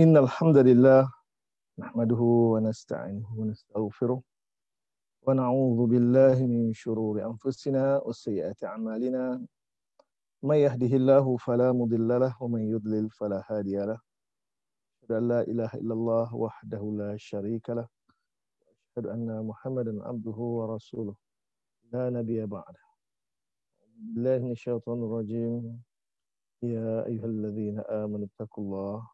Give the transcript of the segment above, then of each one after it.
إن الحمد لله نحمده ونستعينه ونستغفره ونعوذ بالله من شرور أنفسنا وسيئات أعمالنا من يهده الله فلا مضل له ومن يضلل فلا هادي له أشهد أن لا إله إلا الله وحده لا شريك له وأشهد أن محمدا عبده ورسوله لا نبي بعده الله من الشيطان الرجيم يا أيها الذين آمنوا اتقوا الله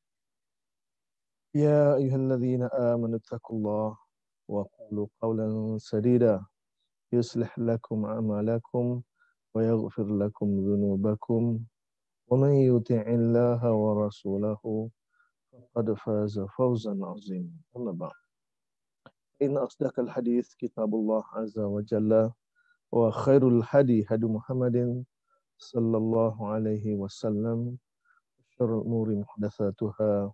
يا أيها الذين آمنوا اتقوا الله وقولوا قولا سديدا يصلح لكم أعمالكم ويغفر لكم ذنوبكم ومن يطع الله ورسوله فقد فاز فوزا عظيما أما بعد إن أصدق الحديث كتاب الله عز وجل وخير الهدي هدي محمد صلى الله عليه وسلم شر الأمور محدثاتها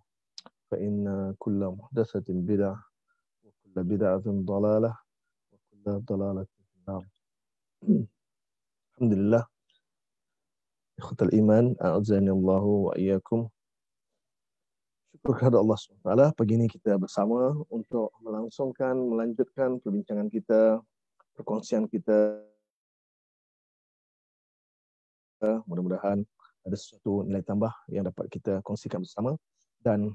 فإن كل محدثة بدعة وكل بدعة ضلالة وكل ضلالة في النار الحمد لله إخوة الإيمان أعزني الله وإياكم Syukur kepada Allah SWT, pagi ini kita bersama untuk melangsungkan, melanjutkan perbincangan kita, perkongsian kita. Mudah-mudahan ada sesuatu nilai tambah yang dapat kita kongsikan bersama. Dan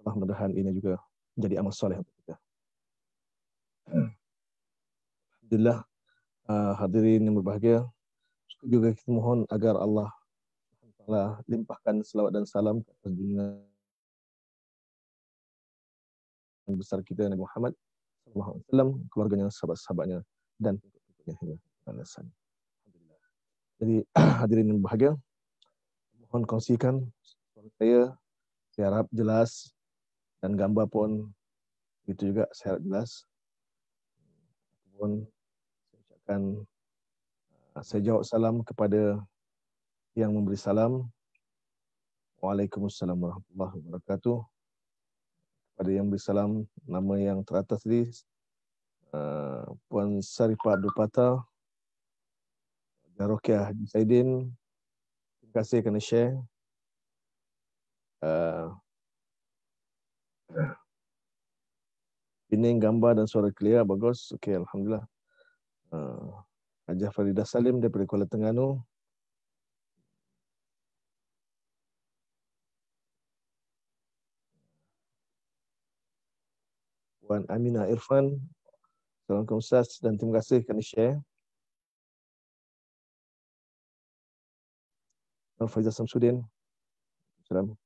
Allah mudah-mudahan ini juga jadi amal soleh untuk kita. Alhamdulillah uh, hadirin yang berbahagia. saya juga kita mohon agar Allah limpahkan selawat dan salam ke atas yang besar kita Nabi Muhammad SAW, keluarganya, sahabat-sahabatnya dan pengikutnya hingga kelasan. Alhamdulillah. Jadi hadirin yang berbahagia, mohon kongsikan saya. Saya harap jelas dan gambar pun itu juga saya jelas pun saya ucapkan uh, saya jawab salam kepada yang memberi salam Waalaikumsalam warahmatullahi wabarakatuh Pada yang memberi salam nama yang teratas tadi uh, Puan Sarifah Abdul Patah Jarokiah Zaidin terima kasih kerana share uh, Pening gambar dan suara clear bagus. Okey, alhamdulillah. Uh, Ajah Farida Salim daripada Kuala Terengganu. Puan Amina Irfan. Assalamualaikum Ustaz dan terima kasih kerana share. Faizal Samsudin. Assalamualaikum.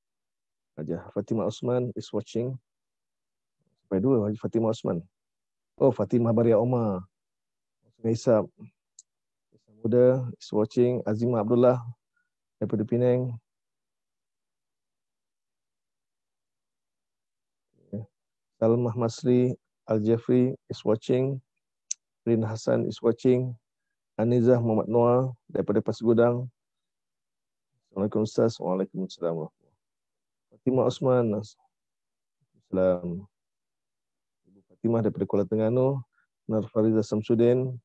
Aja Fatima Osman is watching. Sampai dua Haji Fatimah Osman. Oh Fatima Baria Omar. Osman Isab. Muda is watching. Azima Abdullah daripada Penang. Salmah Masri Al Jeffrey is watching. Rin Hasan is watching. Anizah Muhammad Noah daripada Pasir Gudang. Assalamualaikum Ustaz. Waalaikumsalam. Fatimah Osman Islam Ibu Fatimah daripada Kuala Tengganu Nur Fariza Samsudin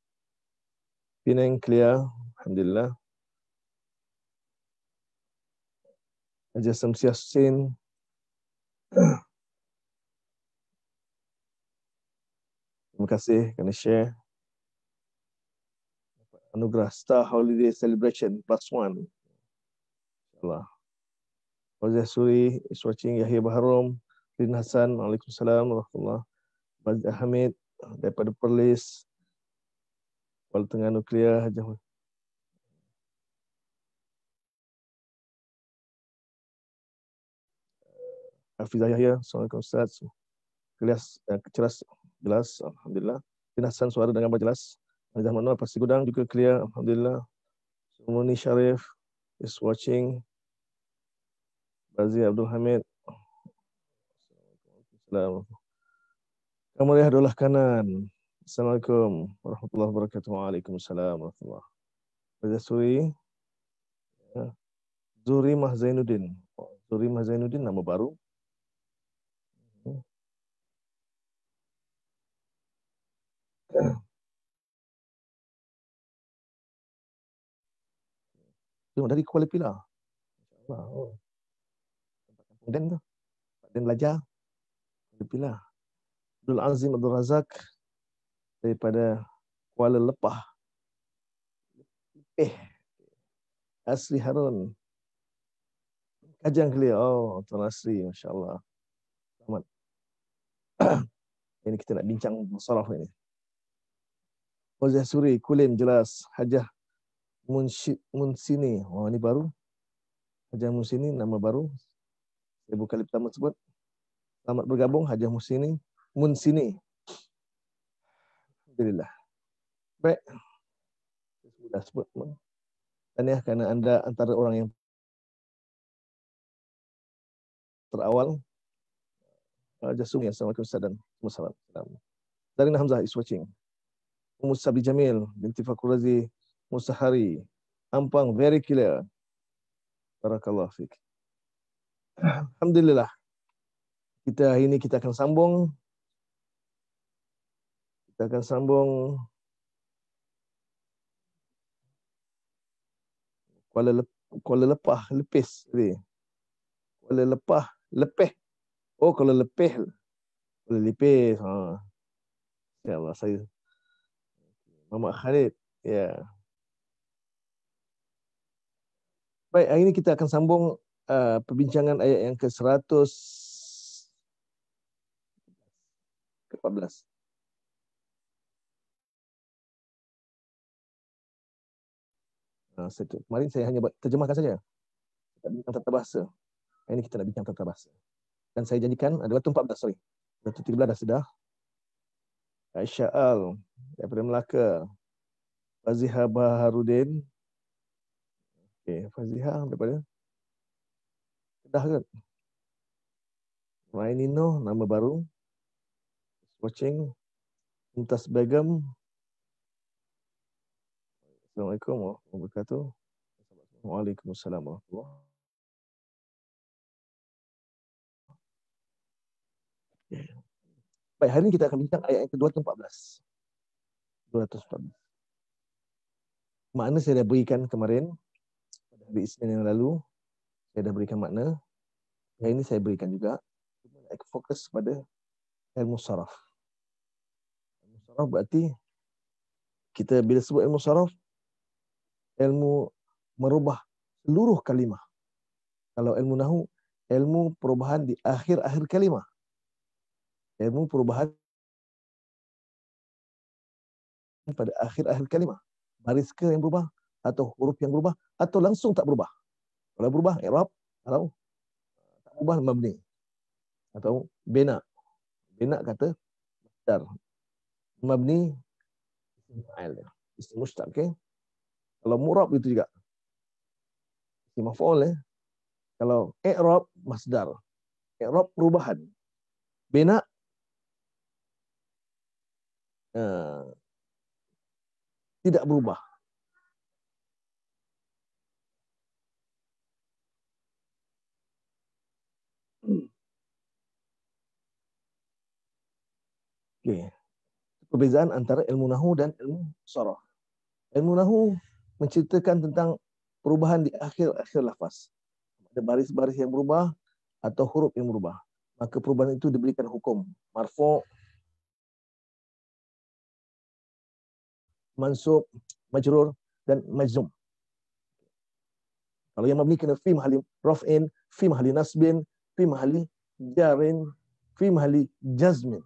Pinang Klia, Alhamdulillah Haji Samsiah Sin Terima kasih kerana share anugerah Star Holiday Celebration Plus One. Allah. Fazil Suri, Iswacing Yahya Baharum, Rin Hassan, Waalaikumsalam, Warahmatullah, Fazil Hamid, daripada Perlis, Kuala Tengah Nuklear, Haji Ahmad. Hafiz Yahya, Assalamualaikum Ustaz. Kelas, eh, jelas, jelas, Alhamdulillah. Rin Hassan, suara dengan gambar jelas. Haji Ahmad Noor, Pasti Gudang, juga clear, Alhamdulillah. Semua ni Syarif, is watching. Razi Abdul Hamid. Assalamualaikum. Kamu lihat adalah kanan. Assalamualaikum warahmatullahi wabarakatuh. Waalaikumsalam warahmatullahi wabarakatuh. Ya. Zuri Mahzainuddin. Oh, Zuri Mahzainuddin nama baru. Tengok dari Kuala Pilah. Insya-Allah. Oh. Dan tu. Dan belajar. Lepilah. Abdul Azim Abdul Razak daripada Kuala Lepah. Eh. Asri Harun. Kajang clear. Oh, Tuan Asri. Masya Selamat. ini kita nak bincang masalah ini. Wazah Suri, Kulim jelas. Hajah Munsi, Munsini. Oh, ini baru. Hajah Munsini, nama baru ibu kali pertama sebut. Selamat bergabung Haji Hajah Mun Sini. Alhamdulillah. Baik. Sudah sebut. Tahniah ya, kerana anda antara orang yang terawal. Jasumi, Assalamualaikum Ustaz dan Assalamualaikum. Darina Hamzah is watching. Umus Sabri Jamil, binti Fakur Razi, Musahari, Ampang, very clear. Barakallah fikir. Alhamdulillah. Kita hari ini kita akan sambung. Kita akan sambung Kuala Lep Kuala Lepah lepis tadi. Kuala Lepah lepeh. Oh Kuala Lepeh. Kuala Lepis. Ha. Ya Allah saya. Mama Khalid. Ya. Yeah. Baik, hari ini kita akan sambung uh, perbincangan ayat yang ke-100 ke-14 Uh, kemarin saya hanya terjemahkan saja. Kita bincang tata bahasa. Hari ini kita nak bincang tata bahasa. Dan saya janjikan adalah tu 14, sorry. Dan 13 dah sedar. Aisyah Al, daripada Melaka. Fazihah Baharudin. Okay, Fazihah. daripada? Dah kan? Ryan Nino, nama baru. Watching. untas Begum. Assalamualaikum warahmatullahi wabarakatuh. Waalaikumsalam warahmatullahi Baik, hari ini kita akan bincang ayat yang kedua ke-14. 214. Makna saya dah berikan kemarin, pada hari Isnin yang lalu, saya dah berikan makna. Yang ini saya berikan juga. Kita nak fokus pada ilmu saraf. Ilmu saraf berarti kita bila sebut ilmu saraf, ilmu merubah seluruh kalimah. Kalau ilmu nahu, ilmu perubahan di akhir-akhir kalimah. Ilmu perubahan pada akhir-akhir kalimah. Baris ke yang berubah atau huruf yang berubah atau langsung tak berubah. Kalau berubah, Arab. atau tak berubah, Mabni. Atau Bena. Bena kata, Masdar. Mabni, Ismail. Ismail, okay. Kalau Murab, itu juga. Ismail, eh. Kalau Arab, Masdar. Arab, perubahan. Bena, uh, eh, tidak berubah. Okey. Perbezaan antara ilmu nahu dan ilmu sorah. Ilmu nahu menceritakan tentang perubahan di akhir-akhir lafaz. Ada baris-baris yang berubah atau huruf yang berubah. Maka perubahan itu diberikan hukum. Marfu' mansub, majrur dan majzum. Kalau yang mabni kena fi mahali raf'in, fi mahali nasbin, fi mahali jarin, fi mahali jazmin.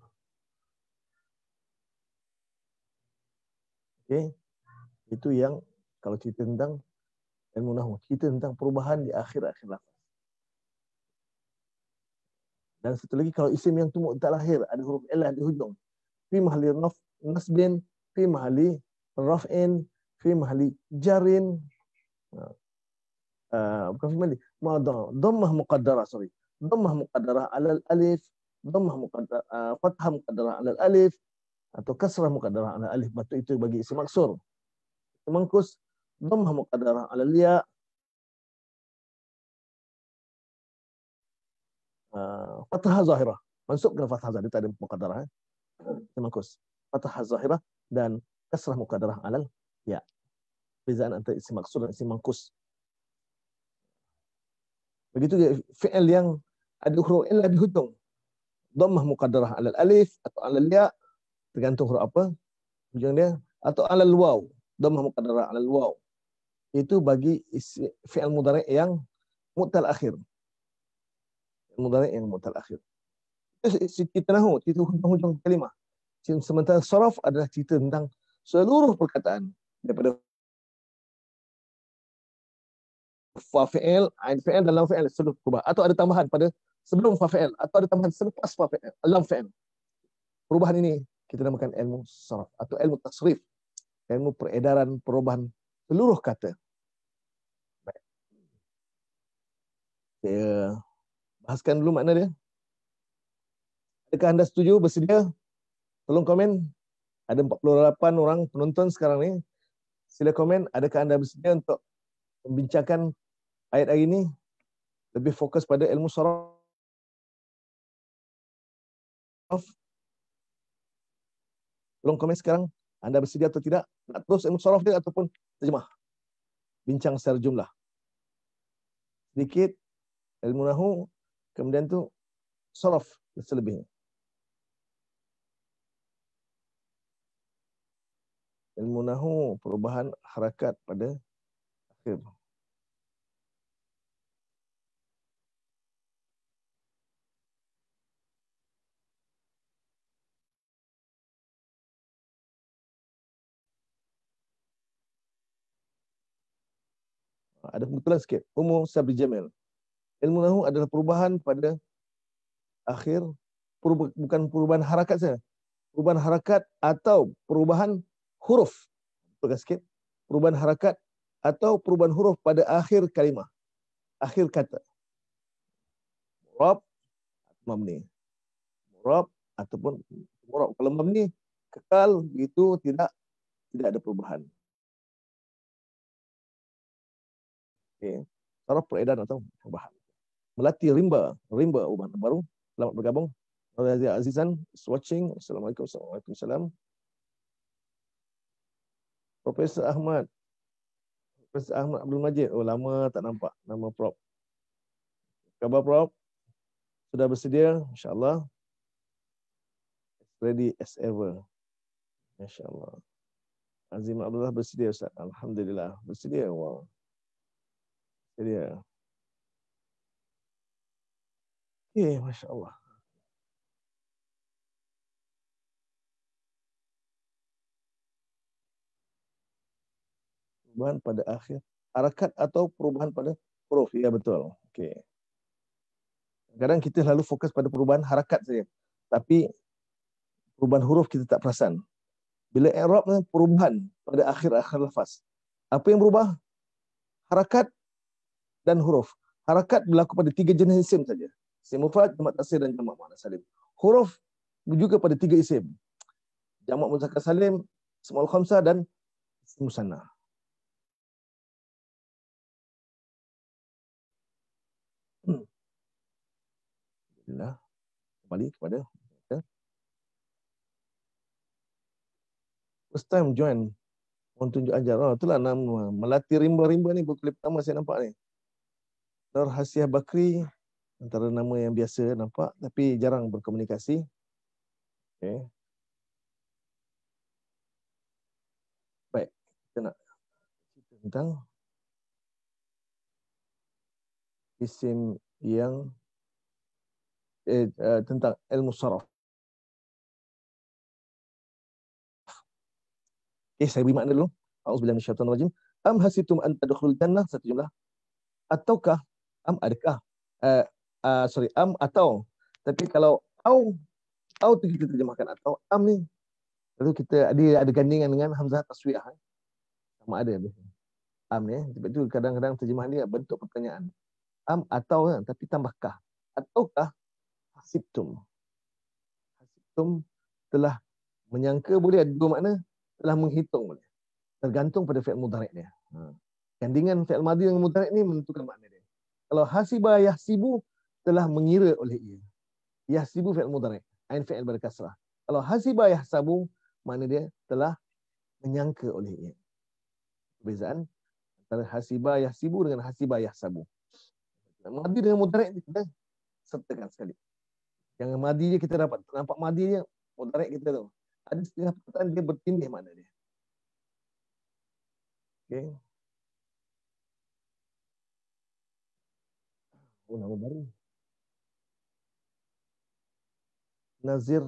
Okey. Itu yang kalau kita tentang ilmu nahwu, kita tentang perubahan di akhir-akhir lafaz. Dan satu lagi kalau isim yang tumuk tak lahir ada huruf illah di hujung. Fi mahali naf nasbin, fi mahalli raf'in, fi mahali jarin. Uh, bukan fi mahalli. Madha. Dhammah muqaddarah, sorry. Dhammah muqaddarah alal alif. Dhammah muqaddarah, uh, fathah muqaddarah alal alif. atau kasrah muqaddarah ala alif batu itu bagi isim maksur. Mengkus dhamma muqaddarah ala liya ah, fathah zahirah. masuk ke fathah zahirah tadi muqaddarah. Eh? Mengkus fathah zahirah dan kasrah muqaddarah ala ya. Bezaan antara isim maksur dan isim mangkus. Begitu dia fi'il yang ada huruf illa di hujung. Dhammah muqaddarah ala alif atau ala liya tergantung huruf apa hujung dia atau alal waw dhamma muqaddarah alal waw itu bagi fi'il mudhari yang mutal akhir mudhari yang mutal akhir kita tahu. itu hujung-hujung kalimah sementara sharaf adalah cerita tentang seluruh perkataan daripada fa'il ain fa'il dalam fa'il seluruh perubahan atau ada tambahan pada sebelum fa'il atau ada tambahan selepas fa'il dalam fa'il perubahan ini kita namakan ilmu sarf atau ilmu tasrif ilmu peredaran perubahan seluruh kata baik saya bahaskan dulu makna dia adakah anda setuju bersedia tolong komen ada 48 orang penonton sekarang ni sila komen adakah anda bersedia untuk membincangkan ayat hari ini lebih fokus pada ilmu sarf Tolong komen sekarang anda bersedia atau tidak nak terus musharaf dia ataupun terjemah. Bincang secara jumlah. Sedikit ilmu nahu kemudian tu sharaf selebihnya. Ilmu nahu perubahan harakat pada akhir. Okay. ada pembetulan sikit. Umur Sabri Jamil. Ilmu Nahu adalah perubahan pada akhir, perubah, bukan perubahan harakat saja. Perubahan harakat atau perubahan huruf. Tukar sikit. Perubahan harakat atau perubahan huruf pada akhir kalimah. Akhir kata. Murab, mamni. Murab ataupun murab. Kalau mamni, kekal begitu tidak tidak ada perubahan. okay, taraf peredaran atau perubahan. Melati rimba, rimba ubah baru. Selamat bergabung. Raja Azizan, watching. Assalamualaikum, Assalamualaikum, Salam. Profesor Ahmad, Profesor Ahmad Abdul Majid. Oh, lama tak nampak nama Prof. Khabar Prof. Sudah bersedia, insyaAllah. Ready as ever. InsyaAllah. Azim Abdullah bersedia Ustaz. Alhamdulillah. Bersedia. Wow. Jadi ya. Okay, eh, Masya Allah. Perubahan pada akhir. Harakat atau perubahan pada huruf. Ya, betul. Okay. Kadang kadang kita selalu fokus pada perubahan harakat saja. Tapi perubahan huruf kita tak perasan. Bila Arab perubahan pada akhir-akhir lafaz. Apa yang berubah? Harakat dan huruf. Harakat berlaku pada tiga jenis isim saja. Isim mufrad, jamak tasir dan jamak muannas salim. Huruf juga pada tiga isim. Jamak muzakkar salim, ismul khamsah dan ismul musanna. Hmm. Alhamdulillah. Kembali kepada kita. First time join. Mohon tunjuk ajar. Oh, itulah nama. Melati rimba-rimba ni. Buku klip pertama saya nampak ni. Dar Hasiah Bakri antara nama yang biasa nampak tapi jarang berkomunikasi. Okey. Baik, kita nak cerita tentang isim yang eh, uh, tentang ilmu saraf. Eh saya beri makna dulu. A'udzubillahi minasyaitonir rajim. Am hasitum an tadkhulul jannah satu jumlah. Ataukah am adakah uh, uh, sorry am atau tapi kalau au au tu kita terjemahkan atau am ni lalu kita ada ada gandingan dengan hamzah taswiyah eh. sama ada am ni sebab tu kadang-kadang terjemahan dia bentuk pertanyaan am atau kan? tapi tambahkah ataukah hasibtum hasibtum telah menyangka boleh ada dua makna telah menghitung boleh tergantung pada fi'il mudhari' dia ha. gandingan fi'il madhi dengan mudhari' ni menentukan makna kalau hasiba yahsibu telah mengira oleh ia. Yahsibu fi'il mudhari, ain fi'il pada kasrah. Kalau hasiba yahsabu mana dia telah menyangka oleh ia. Perbezaan antara hasiba yahsibu dengan hasiba yahsabu. Madi dengan mudhari kita sertakan sekali. Yang madi je kita dapat nampak madi je mudhari kita tu. Ada setengah perkataan dia bertindih mana dia. Okay. Oh, nama baru. Nazir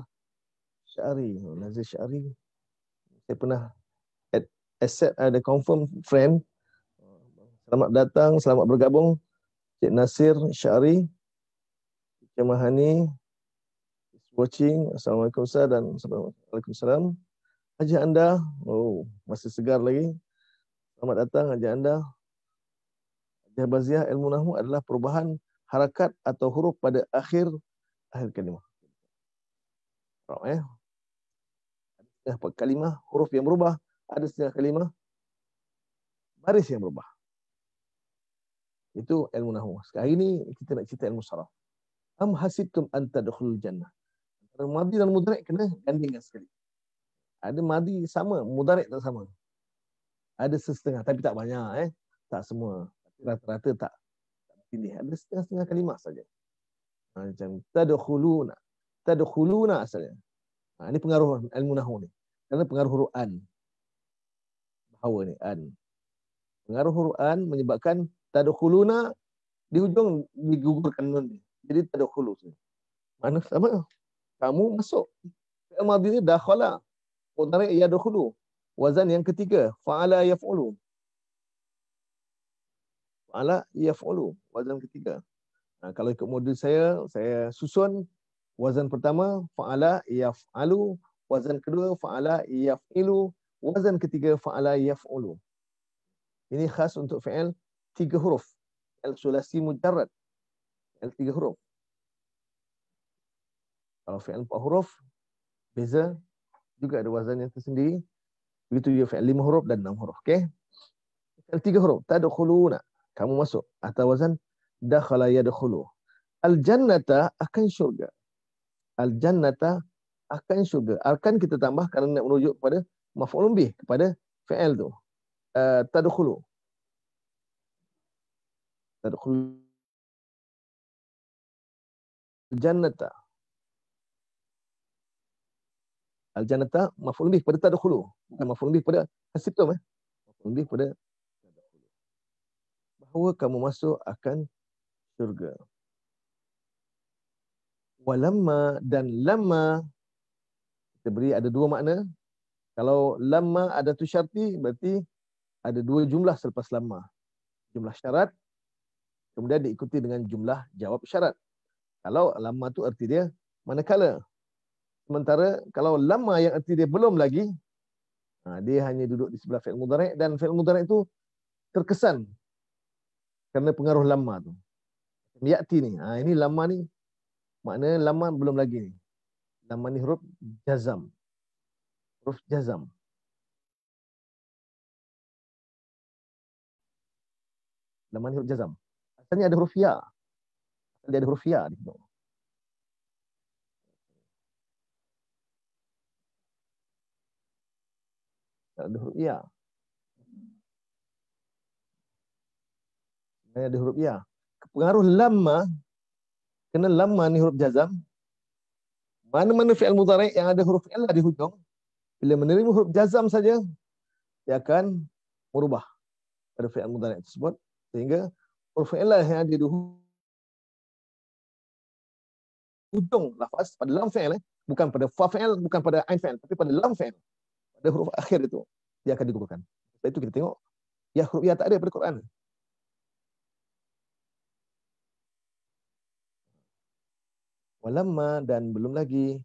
Syari. Nazir Syari. Saya pernah accept ada uh, confirm friend. Selamat datang, selamat bergabung. Cik Nasir Syari. Cik Mahani. Is watching. Assalamualaikum Ustaz dan Assalamualaikum Haji anda. Oh, masih segar lagi. Selamat datang ajar anda. Ajar Baziah, ilmu Nahu adalah perubahan harakat atau huruf pada akhir akhir kalimah. Rok eh. Eh, kalimah huruf yang berubah ada setengah kalimah baris yang berubah. Itu ilmu nahwu. Sekarang ini kita nak cerita ilmu sarah. Am hasibtum an tadkhul jannah. Antara madi dan mudhari kena gandingkan sekali. Ada madi sama, mudhari tak sama. Ada sesetengah tapi tak banyak eh. Tak semua. Rata-rata tak pilihan. Ada setengah-setengah kalimah saja. Ha, macam tadkhuluna. Tadkhuluna asalnya. Ha, ini pengaruh ilmu nahu ni. karena pengaruh huruf an. Bahawa ni an. Pengaruh huruf an menyebabkan tadkhuluna di hujung digugurkan nun Jadi tadkhulu sini. Mana sama kamu masuk. Fi'il madhi dakhala. Qutari ya dakhulu. Wazan yang ketiga fa'ala yaf'ulu ala yaf'alu wazan ketiga ha, kalau ikut modul saya saya susun wazan pertama fa'ala yaf'alu wazan kedua fa'ala yaf'ilu wazan ketiga fa'ala yaf'ulu ini khas untuk fi'il tiga huruf al sulasi mujarrad al tiga huruf kalau fi'il empat huruf beza juga ada wazan yang tersendiri begitu juga fi'il lima huruf dan enam huruf okey tiga huruf tadkhuluna kamu masuk atau wazan dakhala yadkhulu al jannata akan syurga al jannata akan syurga akan kita tambah kerana nak merujuk kepada maf'ulun bih kepada fi'il tu uh, tadkhulu tadkhulu al jannata al jannata maf'ulun bih kepada tadkhulu bukan bih kepada hasib tu eh maf'ulun bih kepada bahawa kamu masuk akan syurga. Walamma dan lama kita beri ada dua makna. Kalau lama ada tu syarti berarti ada dua jumlah selepas lama. Jumlah syarat kemudian diikuti dengan jumlah jawab syarat. Kalau lama tu erti dia manakala. Sementara kalau lama yang erti dia belum lagi ha, dia hanya duduk di sebelah fi'il mudhari' dan fi'il mudhari' itu terkesan kerana pengaruh lama tu. Yakti ni. Ha, ini lama ni. Makna lama belum lagi ni. Lama ni huruf jazam. Huruf jazam. Lama ni huruf jazam. Asalnya ada huruf ya. Asalnya ada huruf ya di situ. Ada huruf ya. hanya di huruf ya. Pengaruh lama kena lama ni huruf jazam. Mana-mana fi'il mudhari' yang ada huruf illa di hujung bila menerima huruf jazam saja dia akan merubah pada fi'il mudhari' tersebut sehingga huruf illa yang ada di hujung lafaz pada lam fi'il eh? bukan pada fa fi'il bukan pada ain fi'il tapi pada lam fi'il pada huruf akhir itu dia akan digugurkan. Sebab itu kita tengok ya huruf ya tak ada pada Quran. walamma dan belum lagi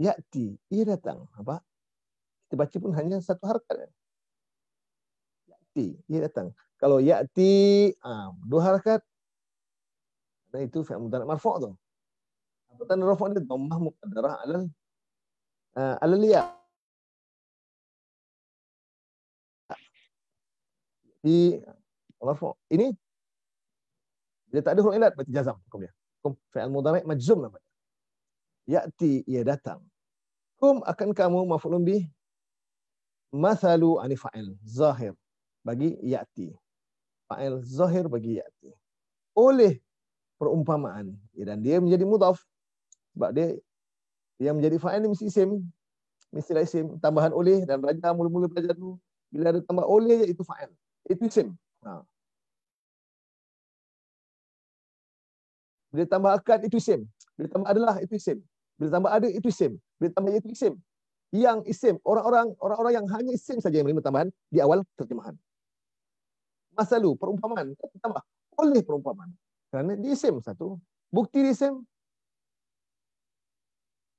yakti ia datang apa kita baca pun hanya satu harakat yakti ia datang kalau yakti ah, dua harakat dan itu fi'il mudhari marfu' tu apa tanda rafa' dia dhammah muqaddarah alal ah, alal ya di marfu' ini dia tak ada huruf ilat berarti jazam hukumnya hukum fi'al mudhari' majzum namanya. Ya'ti ia datang. Kum akan kamu maf'ulun bih mathalu ani fa'il zahir bagi ya'ti. Fa'il zahir bagi ya'ti. Oleh perumpamaan ya, dan dia menjadi mudhaf sebab dia yang menjadi fa'il mesti isim mesti lah isim tambahan oleh dan raja mula-mula belajar tu. bila ada tambah oleh itu fa'il itu isim nah. Ha. Bila tambah akad itu isim. Bila tambah adalah itu isim. Bila tambah ada itu isim. Bila tambah itu isim. Yang isim orang-orang orang-orang yang hanya isim saja yang menerima tambahan di awal terjemahan. Masalu perumpamaan tambah oleh perumpamaan. Kerana di isim satu. Bukti di isim.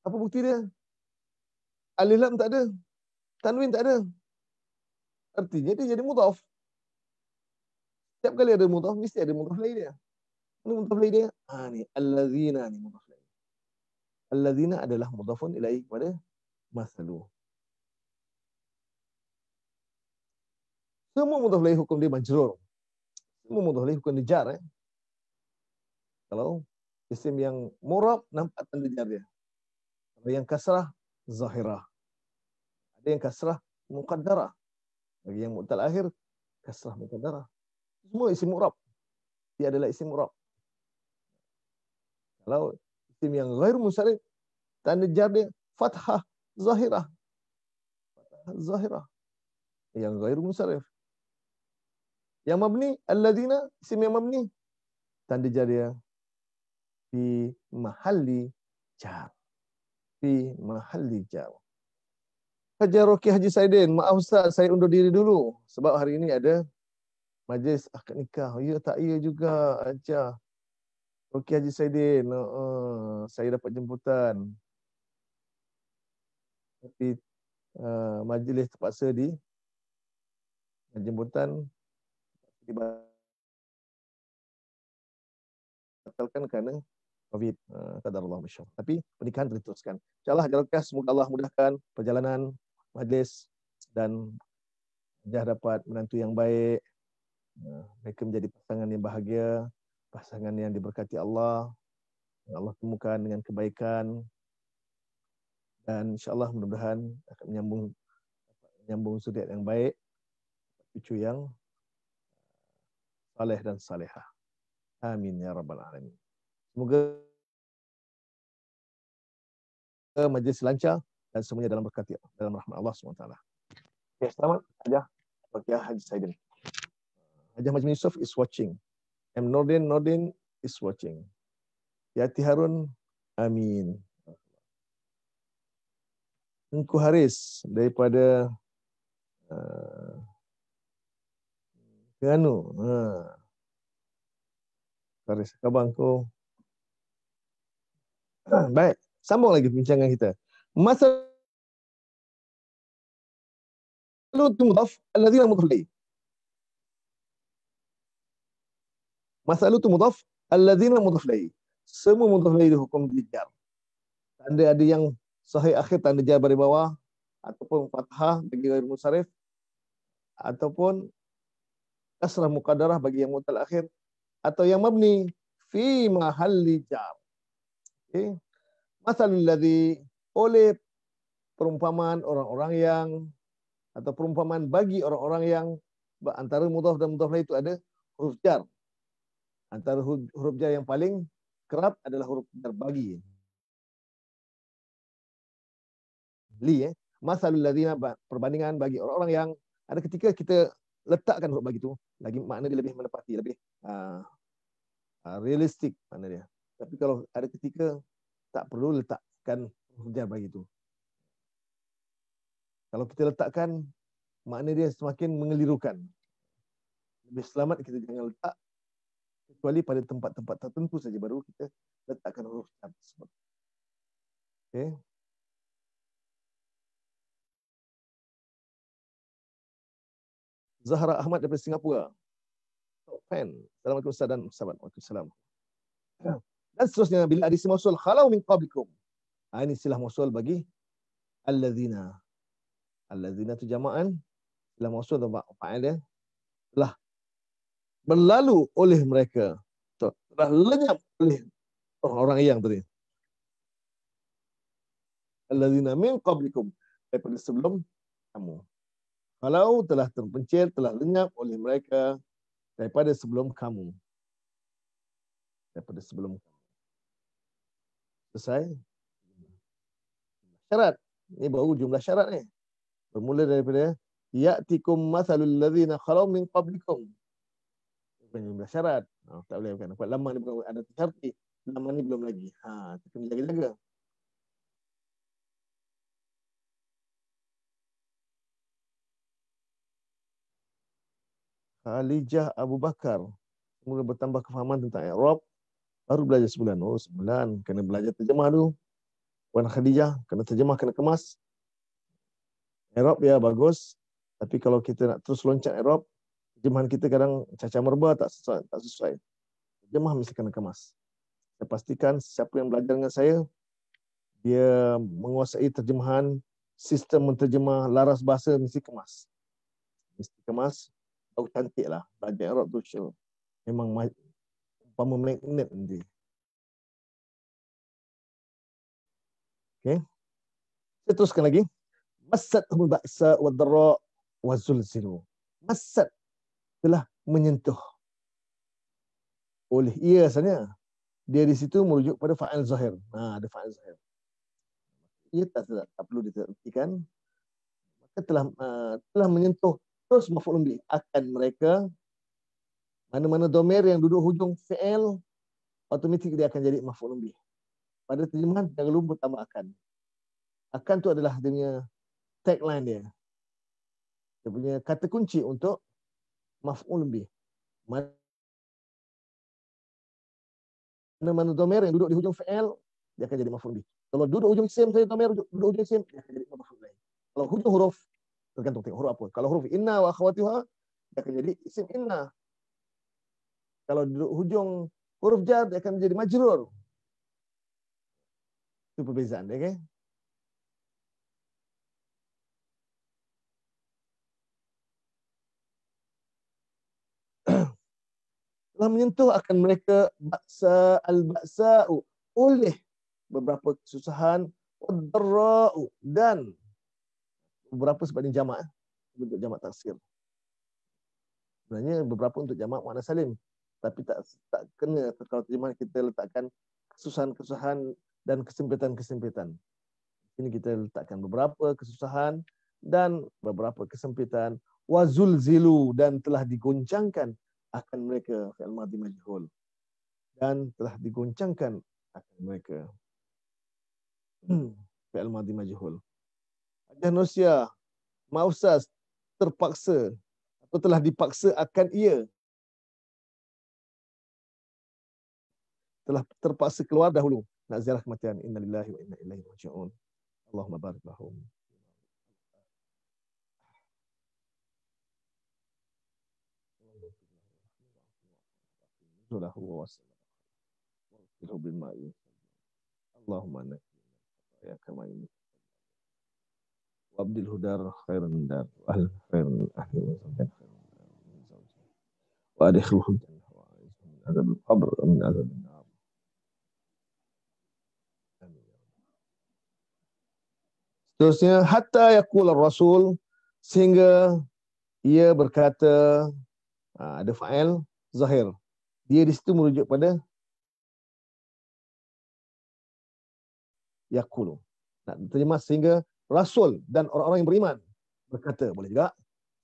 Apa bukti dia? Alif lam tak ada. Tanwin tak ada. Artinya dia jadi mudhaf. Setiap kali ada mudhaf, mesti ada mudhaf lain dia. Ini mudhaf ilaih dia. Ha ni allazina ni mudhaf ilaih. Allazina adalah mudhafun ilaih kepada masalu. Semua mudhaf ilaih hukum dia majrur. Semua mudhaf ilaih hukum dia jar eh. Kalau isim yang murab nampak tanda jar dia. Ada yang kasrah zahirah. Ada yang kasrah muqaddarah. Bagi yang mu'tal akhir kasrah muqaddarah. Semua isim murab. Dia adalah isim murab. Kalau isim yang ghair musarif, tanda jar dia fathah zahirah. zahirah. Yang ghair musarif. Yang mabni, alladina, isim yang mabni. Tanda jar dia fi mahalli jar. Fi mahalli jar. Hajar Roki Haji Saidin. Maaf Ustaz, saya undur diri dulu. Sebab hari ini ada majlis akad nikah. Ya tak ya juga. Ajar. Okey Haji Saidin, uh, saya dapat jemputan. Tapi uh, majlis terpaksa di jemputan dibatalkan kerana COVID. Uh, Qadarullah masyaAllah. Tapi pernikahan diteruskan. InsyaAllah jalan semoga Allah mudahkan perjalanan majlis dan dah dapat menantu yang baik. Uh, mereka menjadi pasangan yang bahagia pasangan yang diberkati Allah yang Allah temukan dengan kebaikan dan insyaallah mudah-mudahan akan menyambung menyambung suriat yang baik cucu yang saleh dan saleha. amin ya rabbal alamin semoga majlis lancar dan semuanya dalam berkat ya, dalam rahmat Allah SWT. Ya, selamat. Ajah. Bagi Haji Saidin. Ajah Majmin Yusuf is watching. M. Nordin Nordin is watching. Yati Harun, amin. Engku Haris daripada Terengganu. Uh, ha. Haris, khabar engkau? Ha, baik, sambung lagi perbincangan kita. Masa lalu tunggu daf, alladzina mudhulih. Masalah tu mudaf alladzina mudaf lahi. Semua mudaf lahi hukum dijar. Tanda ada yang sahih akhir tanda jar dari bawah ataupun fathah bagi ghair musarif ataupun kasrah muqaddarah bagi yang mutal akhir atau yang mabni fi mahalli jar. Okey. Masal alladzi oleh perumpamaan orang-orang yang atau perumpamaan bagi orang-orang yang antara mudhaf dan mudhaf itu ada huruf jar antara huruf jar yang paling kerap adalah huruf jar bagi. Li eh. Masalul ladzina perbandingan bagi orang-orang yang ada ketika kita letakkan huruf bagi tu lagi makna dia lebih menepati lebih uh, uh, realistik makna dia. Tapi kalau ada ketika tak perlu letakkan huruf jar bagi tu. Kalau kita letakkan makna dia semakin mengelirukan. Lebih selamat kita jangan letak kecuali pada tempat-tempat tertentu saja baru kita letakkan huruf jar tersebut. Okey. Zahra Ahmad dari Singapura. Top fan. Assalamualaikum Ustaz dan sahabat. Waalaikumsalam. Dan seterusnya bila ada isim usul khalau min qablikum. Ha, ini silah usul bagi allazina. Allazina tu jamaan. Silah usul tu fa'il dia. Lah berlalu oleh mereka. Telah lenyap oleh orang-orang yang tadi. Alladzina min qablikum. Daripada sebelum kamu. Kalau telah terpencil, telah lenyap oleh mereka daripada sebelum kamu. Daripada sebelum kamu. Selesai. Syarat. Ini baru jumlah syarat ni. Bermula daripada Ya'tikum mathalul ladhina khalau min qablikum. Jumlah syarat. Oh, tak boleh bukan. Kuat lama ni bukan ada tetapi lama ni belum lagi. Ha, kita kena jaga-jaga. Khalijah Abu Bakar. Mula bertambah kefahaman tentang Arab. Baru belajar sebulan. Oh, sebulan. Kena belajar terjemah dulu. Wan Khadijah. Kena terjemah, kena kemas. Arab ya, bagus. Tapi kalau kita nak terus loncat Arab, Terjemahan kita kadang cacah merba tak sesuai, tak sesuai. Terjemah mesti kena kemas. Saya pastikan siapa yang belajar dengan saya dia menguasai terjemahan, sistem menterjemah, laras bahasa mesti kemas. Mesti kemas baru cantiklah belajar Arab tu show. Memang umpama magnet nanti. Okay. Saya teruskan lagi. Masat humul ba'sa wa dara wa zulzilu. Masat telah menyentuh. Oleh ia asalnya, dia di situ merujuk pada fa'al zahir. Ha, ada fa'al zahir. Ia tak, tak, tak perlu diterbitkan. Maka telah uh, telah menyentuh terus mafulun bi akan mereka mana-mana domer yang duduk hujung fa'al automatik dia akan jadi mafulun bi. Pada terjemahan jangan lupa tambah akan. Akan tu adalah dia punya tagline dia. Dia punya kata kunci untuk maf'ul bih. Mana mana domer yang duduk di hujung fi'il, dia akan jadi maf'ul bih. Kalau duduk hujung sim, saya domer, duduk hujung sim, dia akan jadi maf'ul bih. Kalau hujung huruf, tergantung tengok huruf apa. Kalau huruf inna wa akhawatiha, dia akan jadi isim inna. Kalau duduk hujung huruf jar, dia akan jadi majrur. Itu perbezaan. Okay? telah menyentuh akan mereka baksa al-baksa'u oleh beberapa kesusahan darra'u dan beberapa sebab ini jamak untuk eh, jamak taksir. Sebenarnya beberapa untuk jamak makna salim. Tapi tak tak kena kalau terjemahan kita letakkan kesusahan-kesusahan dan kesempitan-kesempitan. Ini kita letakkan beberapa kesusahan dan beberapa kesempitan. Wazul zilu dan telah digoncangkan akan mereka fi'al madhi majhul dan telah diguncangkan akan mereka hmm, fi'al madhi majhul ajah nusya mausas terpaksa atau telah dipaksa akan ia telah terpaksa keluar dahulu nak ziarah kematian innalillahi wa inna ilaihi raji'un Allahumma barik lahum rasulullah wasallam itu bima Allahumma nakina ya kama ini wabdil hudar khairan dar al khairan ahli wa sahbi khairan wa adkhilhum jannah wa min adhab al qabr wa min adab. an nar ya Seterusnya, hatta yakul rasul sehingga ia berkata ah, ada fa'il zahir dia di situ merujuk pada yakulu nak terjemah sehingga rasul dan orang-orang yang beriman berkata boleh juga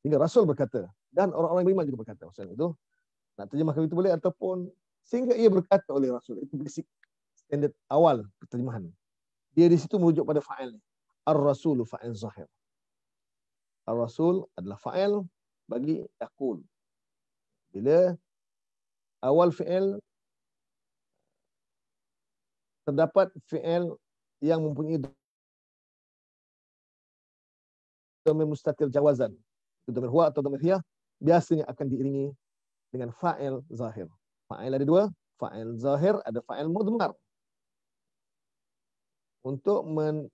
sehingga rasul berkata dan orang-orang yang beriman juga berkata maksudnya itu nak kalau itu boleh ataupun sehingga ia berkata oleh rasul itu basic standard awal terjemahan dia di situ merujuk pada fa'il ar-rasulu fa'il zahir ar-rasul adalah fa'il bagi yakul bila awal fi'il terdapat fi'il yang mempunyai domain mustatir jawazan. Domain huwa atau domain hiya biasanya akan diiringi dengan fa'il zahir. Fa'il ada dua. Fa'il zahir ada fa'il mudmar. Untuk men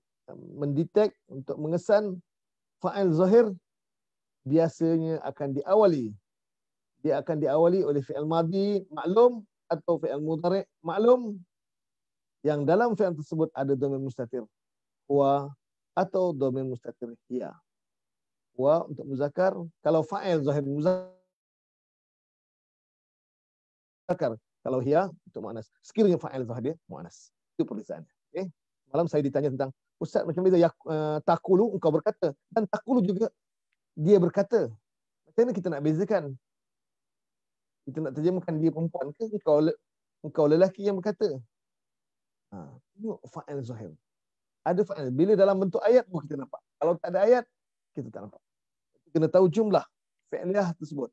mendetek, untuk mengesan fa'il zahir biasanya akan diawali dia akan diawali oleh fi'il madi maklum atau fi'il mudhari maklum yang dalam fi'il tersebut ada domain mustatir wa atau domain mustatir ya wa untuk muzakkar kalau fa'il zahir muzakkar kalau hiya untuk muannas sekiranya fa'il zahir muannas itu perbezaannya okay. malam saya ditanya tentang ustaz macam beza ya, uh, eh, takulu engkau berkata dan takulu juga dia berkata macam mana kita nak bezakan kita nak terjemahkan dia perempuan ke engkau engkau lelaki yang berkata ha tengok fa'il zahir ada fa'il bila dalam bentuk ayat pun kita nampak kalau tak ada ayat kita tak nampak kena tahu jumlah fi'liyah tersebut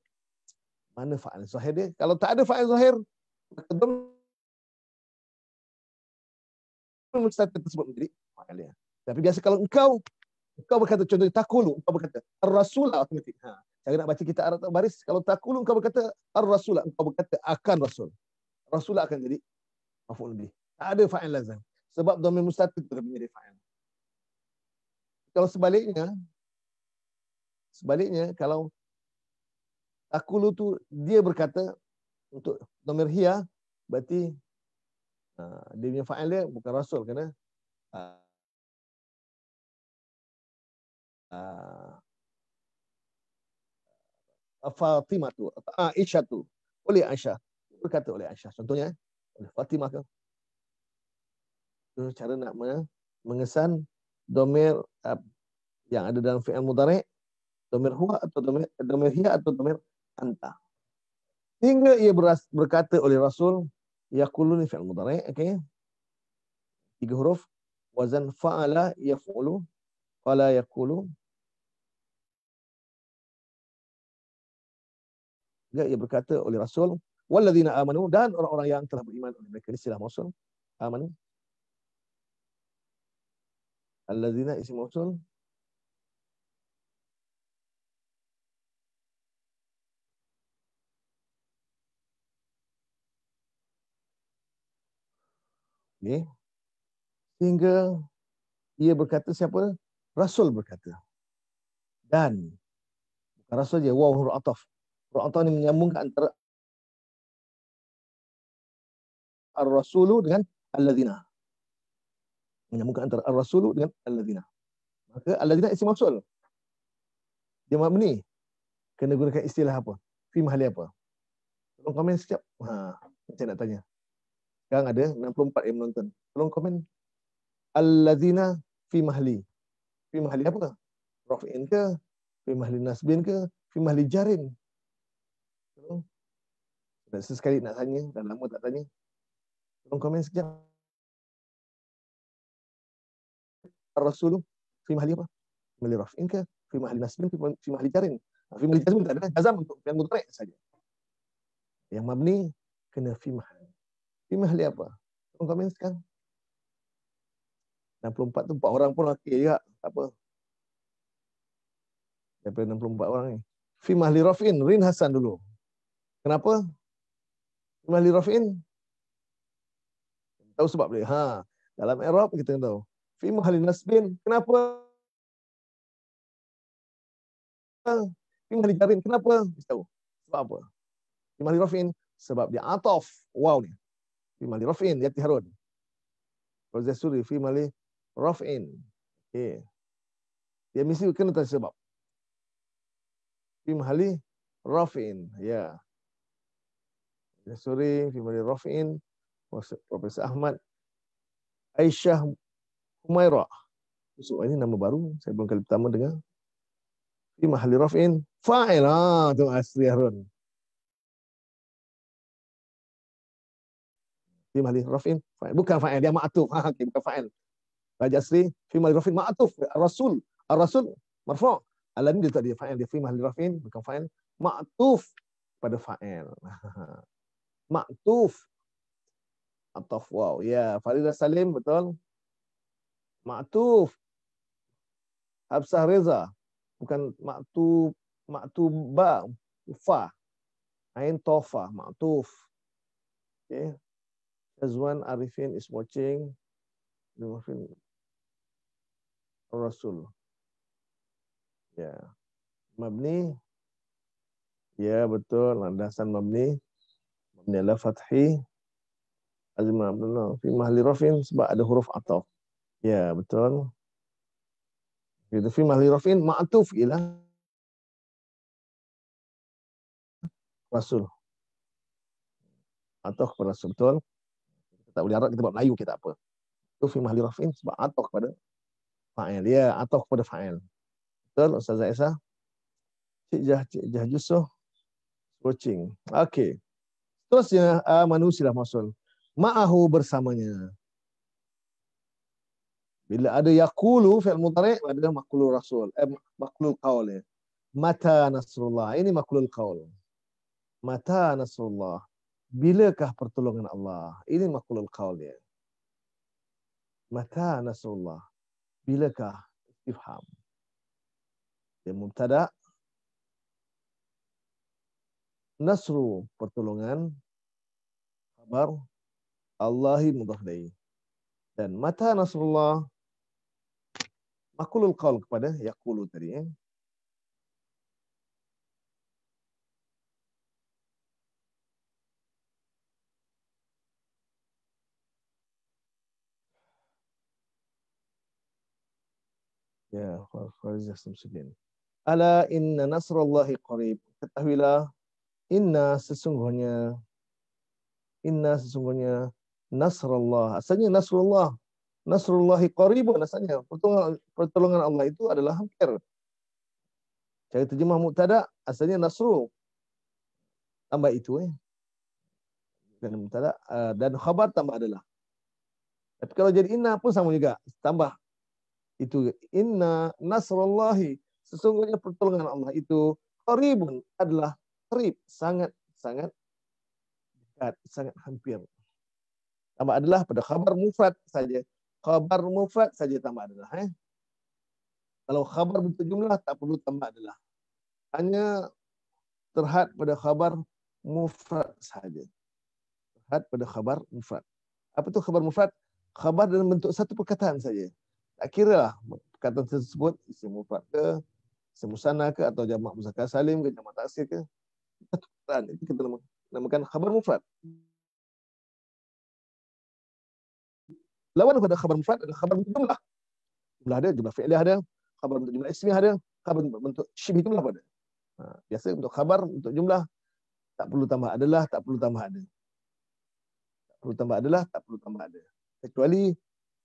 mana fa'il zahir dia kalau tak ada fa'il zahir maka dom mustatir tersebut menjadi fa'liyah tapi biasa kalau engkau kau berkata contohnya takulu engkau berkata rasulah ha Cara nak baca kita Arab Baris, kalau takulun kamu kata Ar-Rasul, lah. kau berkata akan Rasul. Rasul lah akan jadi maful bih. Tak ada fa'il lazam. Sebab domain mustatib tu menjadi fa'il. Kalau sebaliknya, sebaliknya kalau takulu tu dia berkata untuk domain hiyah, berarti uh, dia punya fa'il dia bukan Rasul. Kerana uh, Fatimah tu, ah, Aisyah tu, oleh Aisyah, berkata oleh Aisyah. Contohnya, oleh Fatimah ke. Itu cara nak mengesan domir ah, yang ada dalam fi'al mudarek, domir huwa atau domir, domir hiya atau domir anta. Hingga ia berkata oleh Rasul, Yaqulu ni fi'al mudarek, okay. Tiga huruf, wazan fa'ala faala fala yaqulu, ya, ia berkata oleh Rasul, waladina amanu dan orang-orang yang telah beriman oleh mereka istilah Rasul, amanu. Aladina isim Rasul. Okay. Sehingga ia berkata siapa? Rasul berkata. Dan Rasul je, wawhur ataf. Quran Tuhan ini menyambungkan antara Ar-Rasulu dengan Al-Ladina. Menyambungkan antara Ar-Rasulu dengan Al-Ladina. Maka Al-Ladina isi maksud. Dia maaf ni. Kena gunakan istilah apa. Fi mahali apa. Tolong komen sekejap. Ha, saya nak tanya. Sekarang ada 64 yang menonton. Tolong komen. Al-Ladina fi mahali. Fi mahali apa? Rafin ke? Fi mahali nasbin ke? Fi mahali jarin? Nak sesekali nak tanya, dah lama tak tanya. Tolong komen sekejap. Rasul fi mahali apa? Mahali Rafin ke? Fi mahali Nasbin Fi mahali Jarin? Ah, fi mahali Jarin tak ada jazam untuk yang mutarik saja. Yang mabni kena fi mahali. Fi mahali apa? Tolong komen sekarang. 64 tu 4 orang pun okey juga. Tak apa. Daripada 64 orang ni. Fi mahli Rafin, Rin Hasan dulu. Kenapa? melalui rafin. Tahu sebab boleh. Ha, dalam Arab kita tahu. Fi mahali nasbin. Kenapa? Fi mahali jarin. Kenapa? tahu. Sebab apa? Fi mahali rafin. Sebab dia ataf. Wow ni. Fi mahali rafin. Ya tiharun. Rozah suri. Fi mahali rafin. Okay. Dia mesti kena tanya sebab. Fi mahali rafin. Ya. Yeah. Suri, Fimari Rafin, Profesor Ahmad, Aisyah Humairah. So, ini nama baru, saya belum kali pertama dengar. Fi mahali rafin fa'ila tu Asri Harun. Fi mahali rafin fa'il. Bukan fa'il, dia ma'atuf. Ha, okay, bukan fa'il. Raja Asri, fi mahali rafin ma'atuf. Ya, rasul, rasul marfu' alam dia tak dia fa'il dia fi mahli rafin bukan fa'il Maatuf pada fa'il maktuf ataf wow ya Farida Salim betul maktuf Habsah Reza bukan maktu ba, ufa ain tofa maktuf okay Azwan Arifin is watching Nurfin Rasul ya yeah. mabni ya yeah, betul landasan mabni ini adalah Fathi Azman Abdullah. Fi Mahli Rafin sebab ada huruf Ataf. Ya, betul. Fi Mahli Rafin Ma'atuf ialah Rasul. Atau kepada Rasul. Betul. Kita tak boleh harap kita buat Melayu kita apa. Itu fi mahli rafin sebab atau kepada fa'il. Ya, atau kepada fa'il. Betul, Ustaz Zaisa. Cik Jah, Cik Jah Jusuh. Coaching. Okay. Terusnya uh, ah, manusialah masul. Ma'ahu bersamanya. Bila ada yakulu fi'il mudhari' ada maqlu rasul. Eh, maqlu qaul. Mata nasrullah. Ini maqlu qaul. Mata nasrullah. Bilakah pertolongan Allah? Ini maqlu qaul dia. Mata nasrullah. Bilakah istifham? Dia mubtada' nasru pertolongan kabar Allahi mudahdai dan mata nasrullah makulul qaul kepada yaqulu tadi eh. ya. kalau kalau Zahsam Sudin. Ala inna nasrullahi qurib Ketahuilah inna sesungguhnya inna sesungguhnya nasrullah asalnya nasrullah nasrullahi qaribun asalnya pertolongan, pertolongan Allah itu adalah hampir Jadi terjemah mubtada asalnya nasru tambah itu eh dan mubtada eh, dan khabar tambah adalah tapi kalau jadi inna pun sama juga tambah itu inna nasrullahi sesungguhnya pertolongan Allah itu qaribun adalah qarib sangat sangat dekat sangat hampir tambah adalah pada khabar mufrad saja khabar mufrad saja tambah adalah eh kalau khabar bentuk jumlah tak perlu tambah adalah hanya terhad pada khabar mufrad saja terhad pada khabar mufrad apa tu khabar mufrad khabar dalam bentuk satu perkataan saja tak kira lah perkataan tersebut isim mufrad ke isim ke atau jamak musakkar salim ke jamak taksir ke satu kan, itu kita namakan khabar mufrad. Lawan kepada khabar mufrad ada khabar bentuk jumlah. Jumlah ada, jumlah fi'liyah ada, khabar bentuk jumlah ismi ada, khabar bentuk syibh jumlah ada. Ha, biasa untuk khabar untuk jumlah tak perlu tambah adalah, tak perlu tambah ada. Tak perlu tambah adalah, tak perlu tambah ada. Kecuali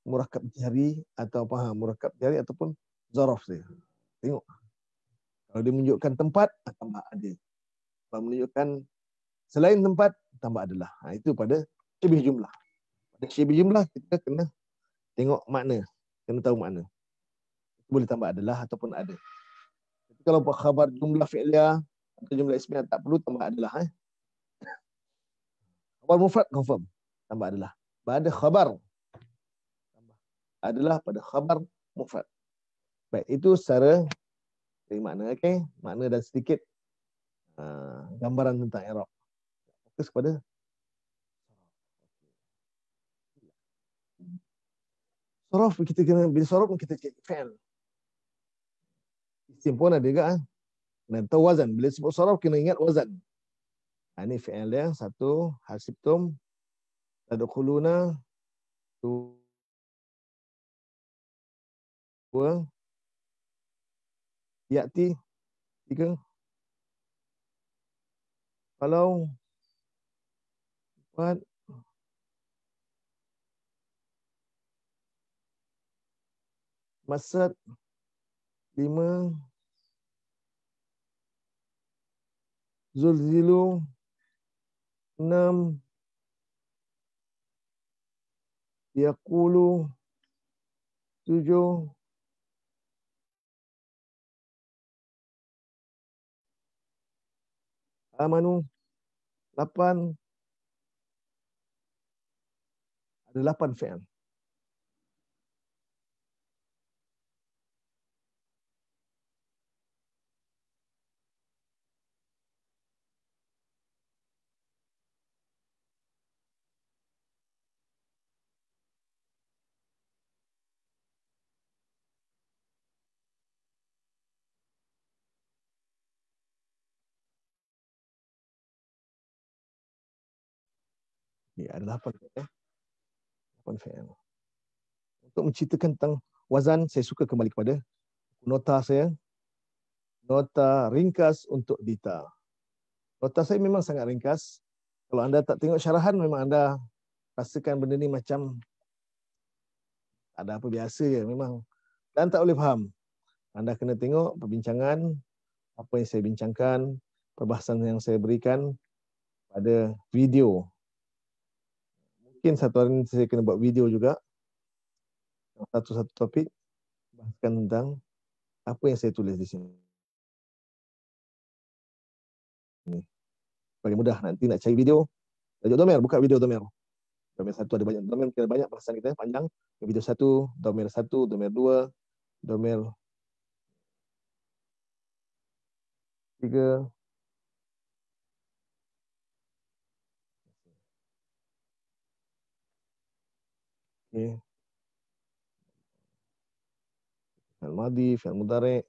murakab jari atau paham murakab jari ataupun zarf dia. Tengok. Kalau dia menunjukkan tempat, ah, tambah ada menunjukkan selain tempat tambah adalah. Ha, itu pada lebih jumlah. Pada lebih jumlah kita kena tengok makna, kena tahu makna. boleh tambah adalah ataupun ada. Jadi kalau khabar jumlah fi'liya atau jumlah ismiya tak perlu tambah adalah eh. Khabar mufrad confirm tambah adalah. Pada khabar tambah adalah pada khabar mufrad. Baik, itu secara dari makna okey, makna dan sedikit Ah. gambaran tentang Iraq. Fokus pada Sorof kita kena bila sorof pun kita cek fan. Isim pun ada juga. Ha? Kena tahu wazan. Bila sebut sorof kena ingat wazan. Ha, ini fan dia. Satu. Hasibtum. Tadukuluna. Dua. Yakti. Tiga kalau empat masad lima zulzilu enam yaqulu tujuh halaman ah, 8 ada 8 fi'il. adalah 8 fm. Untuk menceritakan tentang wazan, saya suka kembali kepada nota saya. Nota ringkas untuk detail. Nota saya memang sangat ringkas. Kalau anda tak tengok syarahan, memang anda rasakan benda ni macam ada apa biasa je. Memang dan tak boleh faham. Anda kena tengok perbincangan, apa yang saya bincangkan, perbahasan yang saya berikan pada video mungkin satu hari ini saya kena buat video juga. Satu-satu topik. Bahaskan tentang apa yang saya tulis di sini. Ini. Paling mudah nanti nak cari video. Lajuk Domer, buka video Domer. Domer satu ada banyak. Domer kita banyak perasaan kita panjang. Video satu, Domer satu, Domer dua, Domer tiga, Okay. al madi Fiyal Mudare.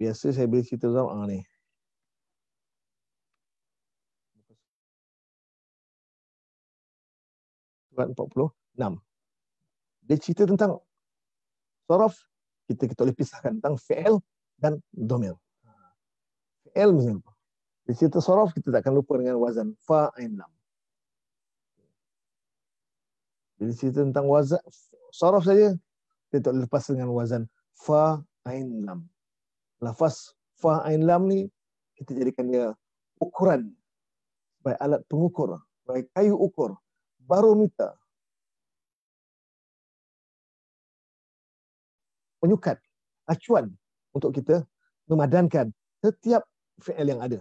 Biasa saya beri cerita Zab ah, ni. Surat 46. Dia cerita tentang Sorof, kita kita boleh pisahkan tentang fi'il dan domil. Fi'il misalnya. Dia cerita Sorof, kita takkan lupa dengan wazan. Fa'in lam. Jadi cerita tentang wazan sorof saja dia tak lepas dengan wazan fa ain lam. Lafaz fa ain lam ni kita jadikan dia ukuran baik alat pengukur, baik kayu ukur, barometer. Penyukat, acuan untuk kita memadankan setiap fi'il yang ada.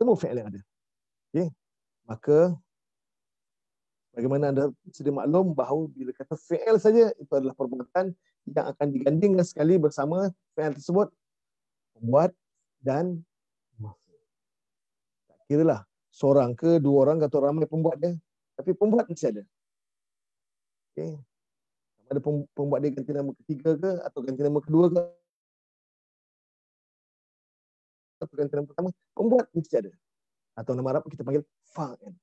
Semua fi'il yang ada. Okay. Maka Bagaimana anda sedia maklum bahawa bila kata fi'il saja, itu adalah perbuatan yang akan digandingkan sekali bersama fi'il tersebut. Buat dan tak kira lah seorang ke dua orang atau ramai pembuat dia. Tapi pembuat mesti ada. Okay. Sama ada pembuat dia ganti nama ketiga ke atau ganti nama kedua ke. Atau ganti nama pertama. Pembuat mesti ada. Atau nama Arab kita panggil fa'il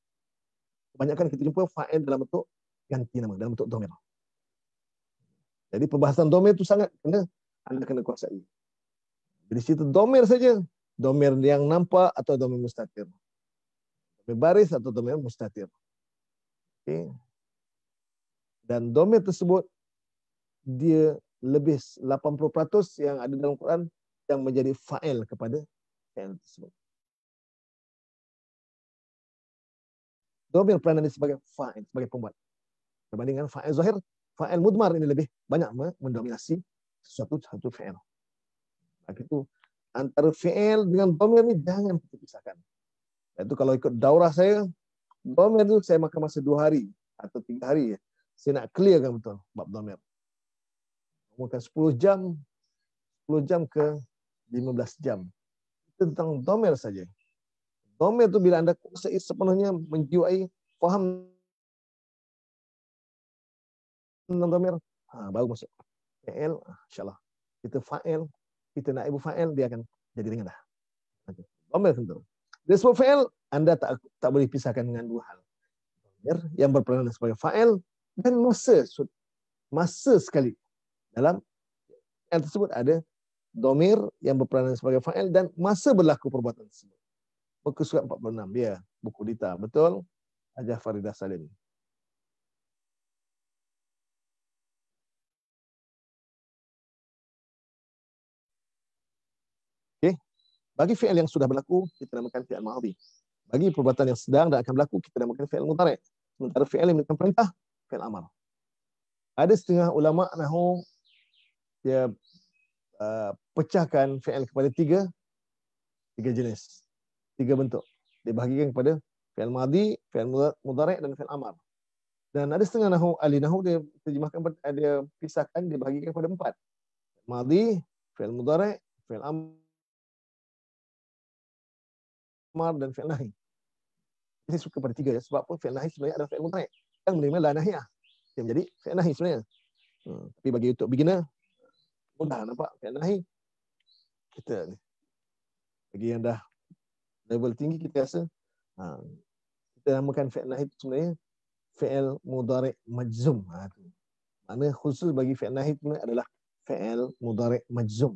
kebanyakan kita jumpa fa'il dalam bentuk ganti nama, dalam bentuk domir. Jadi perbahasan domir itu sangat kena, anda kena kuasai. Jadi situ domir saja. Domir yang nampak atau domir mustatir. Domir baris atau domir mustatir. Okay. Dan domir tersebut, dia lebih 80% yang ada dalam Quran yang menjadi fa'il kepada fa'il tersebut. Tu ambil peranan dia sebagai fa'il, sebagai pembuat. Berbanding dengan fa'il zahir, fa'il mudmar ini lebih banyak mendominasi sesuatu satu fi'il. Maka itu antara fi'il dengan domir ini jangan kita pisahkan. Itu kalau ikut daurah saya, domir itu saya makan masa dua hari atau tiga hari. Saya nak clearkan betul bab domir. Makan sepuluh jam, sepuluh jam ke lima belas jam. Itu tentang domir saja. Domir itu bila anda sepenuhnya menjiwai, paham tentang domir, ha, baru masuk. Fa'il, ha, insyaAllah. Kita fa'il, kita nak ibu fael dia akan jadi ringan dah. Domir tentu. Dia sebut fa'il, anda tak tak boleh pisahkan dengan dua hal. Domir yang berperanan sebagai fael dan masa, masa sekali. Dalam yang tersebut ada domir yang berperanan sebagai fa'il, dan masa berlaku perbuatan tersebut muka surat 46 ya buku Dita, betul Ajah Faridah Salim Okay, bagi fi'il yang sudah berlaku kita namakan fi'il madhi bagi perbuatan yang sedang dan akan berlaku kita namakan fi'il mudhari' sementara fi'il yang menunjukkan perintah fi'il amar ada setengah ulama nahu dia uh, pecahkan fi'il kepada tiga tiga jenis tiga bentuk. Dibahagikan kepada fi'il madi, fi'il mudhari' dan fi'il amar. Dan ada setengah nahu ahli nahu dia terjemahkan eh, dia pisahkan dia bahagikan kepada empat. Madi, fi'il mudhari', fi'il amar dan fi'il nahi. Ini suka pada tiga ya sebab pun fi'il nahi sebenarnya adalah fi'il mudhari' yang menerima la nahiyah. Dia menjadi fi'il nahi sebenarnya. Hmm. tapi bagi untuk beginner mudah nampak fi'il nahi kita ni. Bagi yang dah level tinggi kita rasa ha, kita namakan fi'il nahid sebenarnya fi'il mudhari' majzum ha tu makna khusus bagi fi'il nahid ni adalah fi'il mudhari' majzum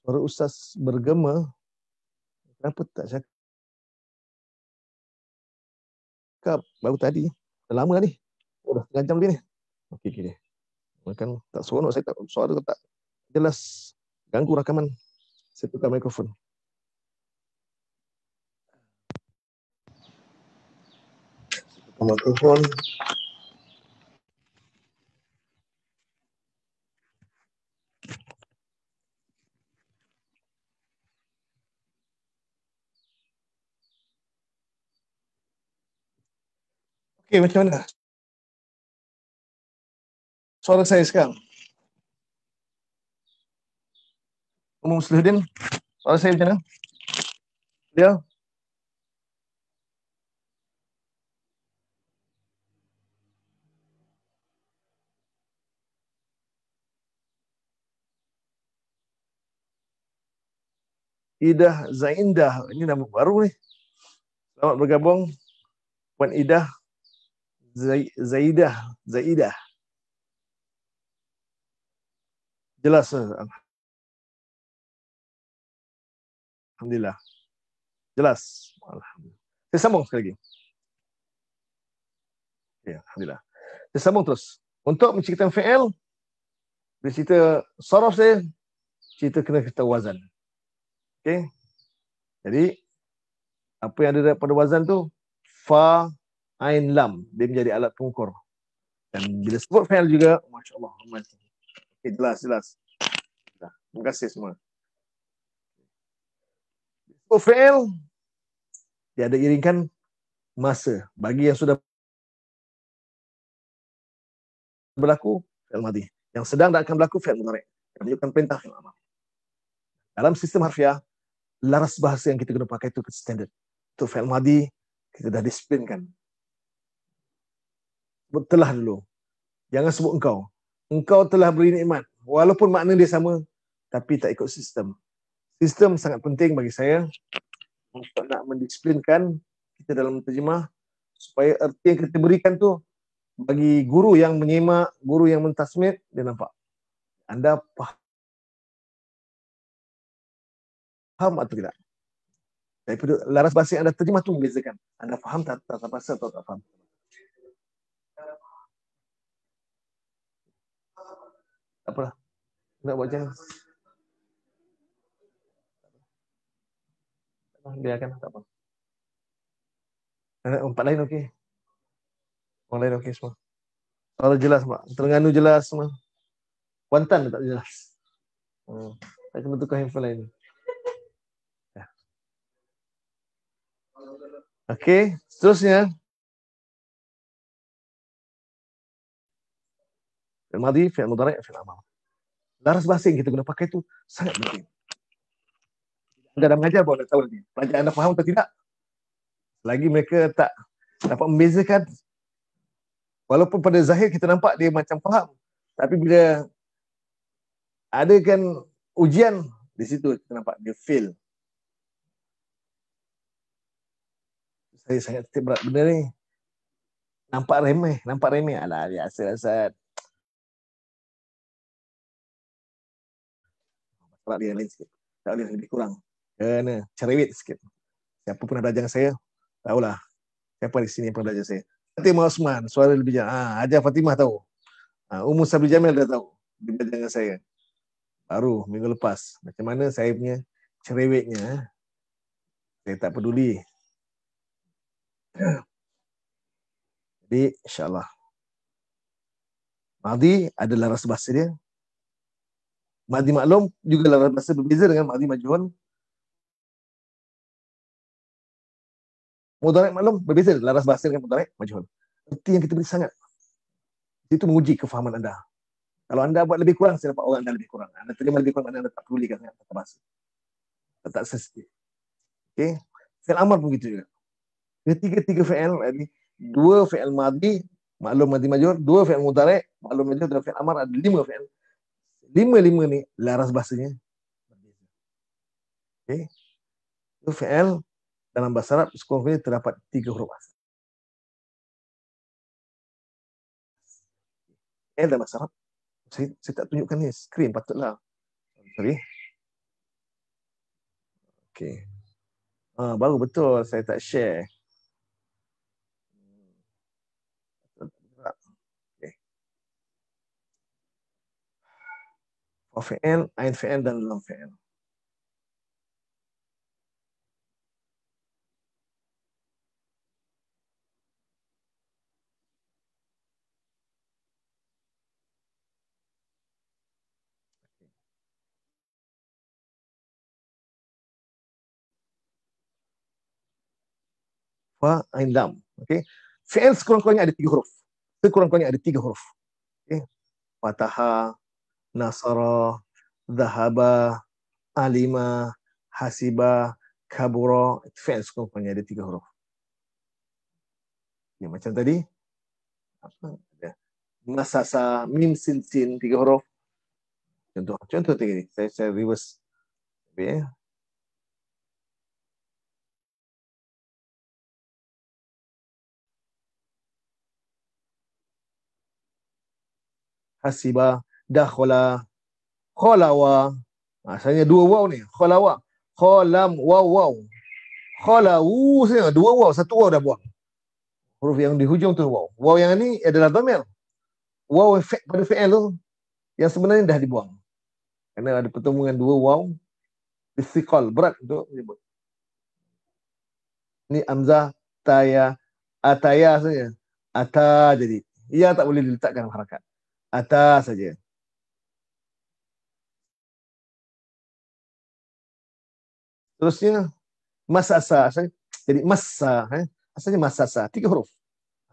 Suara ustaz bergema kenapa tak cakap baru tadi dah lama lah ni udah oh, tengah jam lebih ni okey okey makan tak seronok saya tak suara tak jelas ganggu rakaman saya tukar mikrofon am Mikrofon. Okay, macam mana? Suara saya sekarang. Umum Selahuddin, suara saya macam mana? Dia? Yeah. Idah Zaindah. Ini nama baru ni. Selamat bergabung. Puan Idah Zaidah. Zaidah. Jelas. Alhamdulillah. Jelas. Alhamdulillah. Saya sambung sekali lagi. Ya, Alhamdulillah. Saya sambung terus. Untuk menceritakan fi'il, bila cerita saraf saya, cerita kena kita wazan. Okey. Jadi apa yang ada pada wazan tu fa ain lam dia menjadi alat pengukur. Dan bila sebut fail juga, masya-Allah. Okey, jelas jelas. Terima kasih semua. Oh, fail. Dia ada iringkan masa. Bagi yang sudah berlaku, fail mati. Yang sedang dan akan berlaku, fail menarik. Yang menunjukkan perintah. Dalam sistem harfiah, laras bahasa yang kita guna pakai itu standard. Untuk fail madi, kita dah disiplin kan. Telah dulu. Jangan sebut engkau. Engkau telah beri nikmat. Walaupun makna dia sama, tapi tak ikut sistem. Sistem sangat penting bagi saya untuk nak mendisiplinkan kita dalam terjemah supaya erti yang kita berikan tu bagi guru yang menyimak, guru yang mentasmit, dia nampak. Anda faham. faham atau tidak? Daripada laras bahasa yang anda terjemah tu membezakan. Anda faham tak tak bahasa atau tak faham? Tak apalah. Nak buat macam Biarkan tak apa. Empat lain okey. Orang lain okey semua. Kalau jelas mak. Terengganu jelas semua. Kuantan tak jelas. Hmm. Saya kena tukar handphone lain. Okey, seterusnya. Fi'il madhi, fi'il mudhari', fi'il amal. Laras bahasa yang kita guna pakai itu sangat penting. Anda dah mengajar bahawa anda tahu lagi. Pelajar anda faham atau tidak? Lagi mereka tak dapat membezakan. Walaupun pada zahir kita nampak dia macam faham. Tapi bila ada kan ujian di situ kita nampak dia fail. Eh, saya sangat titik berat benda ni. Nampak remeh, nampak remeh. Alah, biasa lah, Ustaz. Masalah dia lain sikit. Tak boleh lebih kurang. Kena cerewet sikit. Siapa pernah belajar dengan saya, tahulah. Siapa di sini yang pernah belajar saya. Fatimah Osman, suara lebih jauh. Ah, ha, Ajar Fatimah tahu. Ha, ah, Umur Sabri Jamil dah tahu. Dia belajar dengan saya. Baru, minggu lepas. Macam mana saya punya cerewetnya. Eh? Saya tak peduli jadi insyaAllah. Mahdi adalah rasa bahasa dia. Mahdi maklum juga lah rasa bahasa berbeza dengan Mahdi majhul. Mudarek maklum berbeza dengan laras bahasa dengan mudarek majhul. Itu yang kita beri sangat. Itu menguji kefahaman anda. Kalau anda buat lebih kurang, saya dapat orang anda lebih kurang. Anda terima lebih kurang, anda tak perlu lihat dengan bahasa. Tak sensitif. Okay. Fil Amar pun begitu juga ketiga-tiga fi'il ini dua fi'il madi maklum madi major dua fi'il mudhari maklum major dan fi'il amar ada lima fi'il lima-lima ni laras bahasanya okey fi'il dalam bahasa Arab sekolah ini terdapat tiga huruf bahasa fi'il dalam bahasa Arab saya, saya tak tunjukkan ni skrin patutlah sorry okey Ah, baru betul saya tak share. for VN, dan Lam VN. Fa, Ain, Lam. Okay. VN sekurang-kurangnya ada tiga huruf. Sekurang-kurangnya ada tiga huruf. Okay. Fatahah, nasara zahaba alima hasiba kabura itu fi'il sukun punya ada tiga huruf ya macam tadi apa masasa mim sin sin tiga huruf contoh contoh tiga ini saya saya reverse okay. Eh. Hasibah dakhala khalawa asalnya ha, dua waw ni khalawa khalam waw waw khalawu saya dua waw satu waw dah buang huruf yang di hujung tu waw waw yang ni adalah dhamir waw efek pada fi'il tu yang sebenarnya dah dibuang kerana ada pertemuan dua waw istiqal berat tu. menyebut ni amzah taya ataya saja ata jadi ia ya, tak boleh diletakkan harakat atas saja Terusnya, masasa. Jadi masa. Eh? Asalnya masasa. Tiga huruf.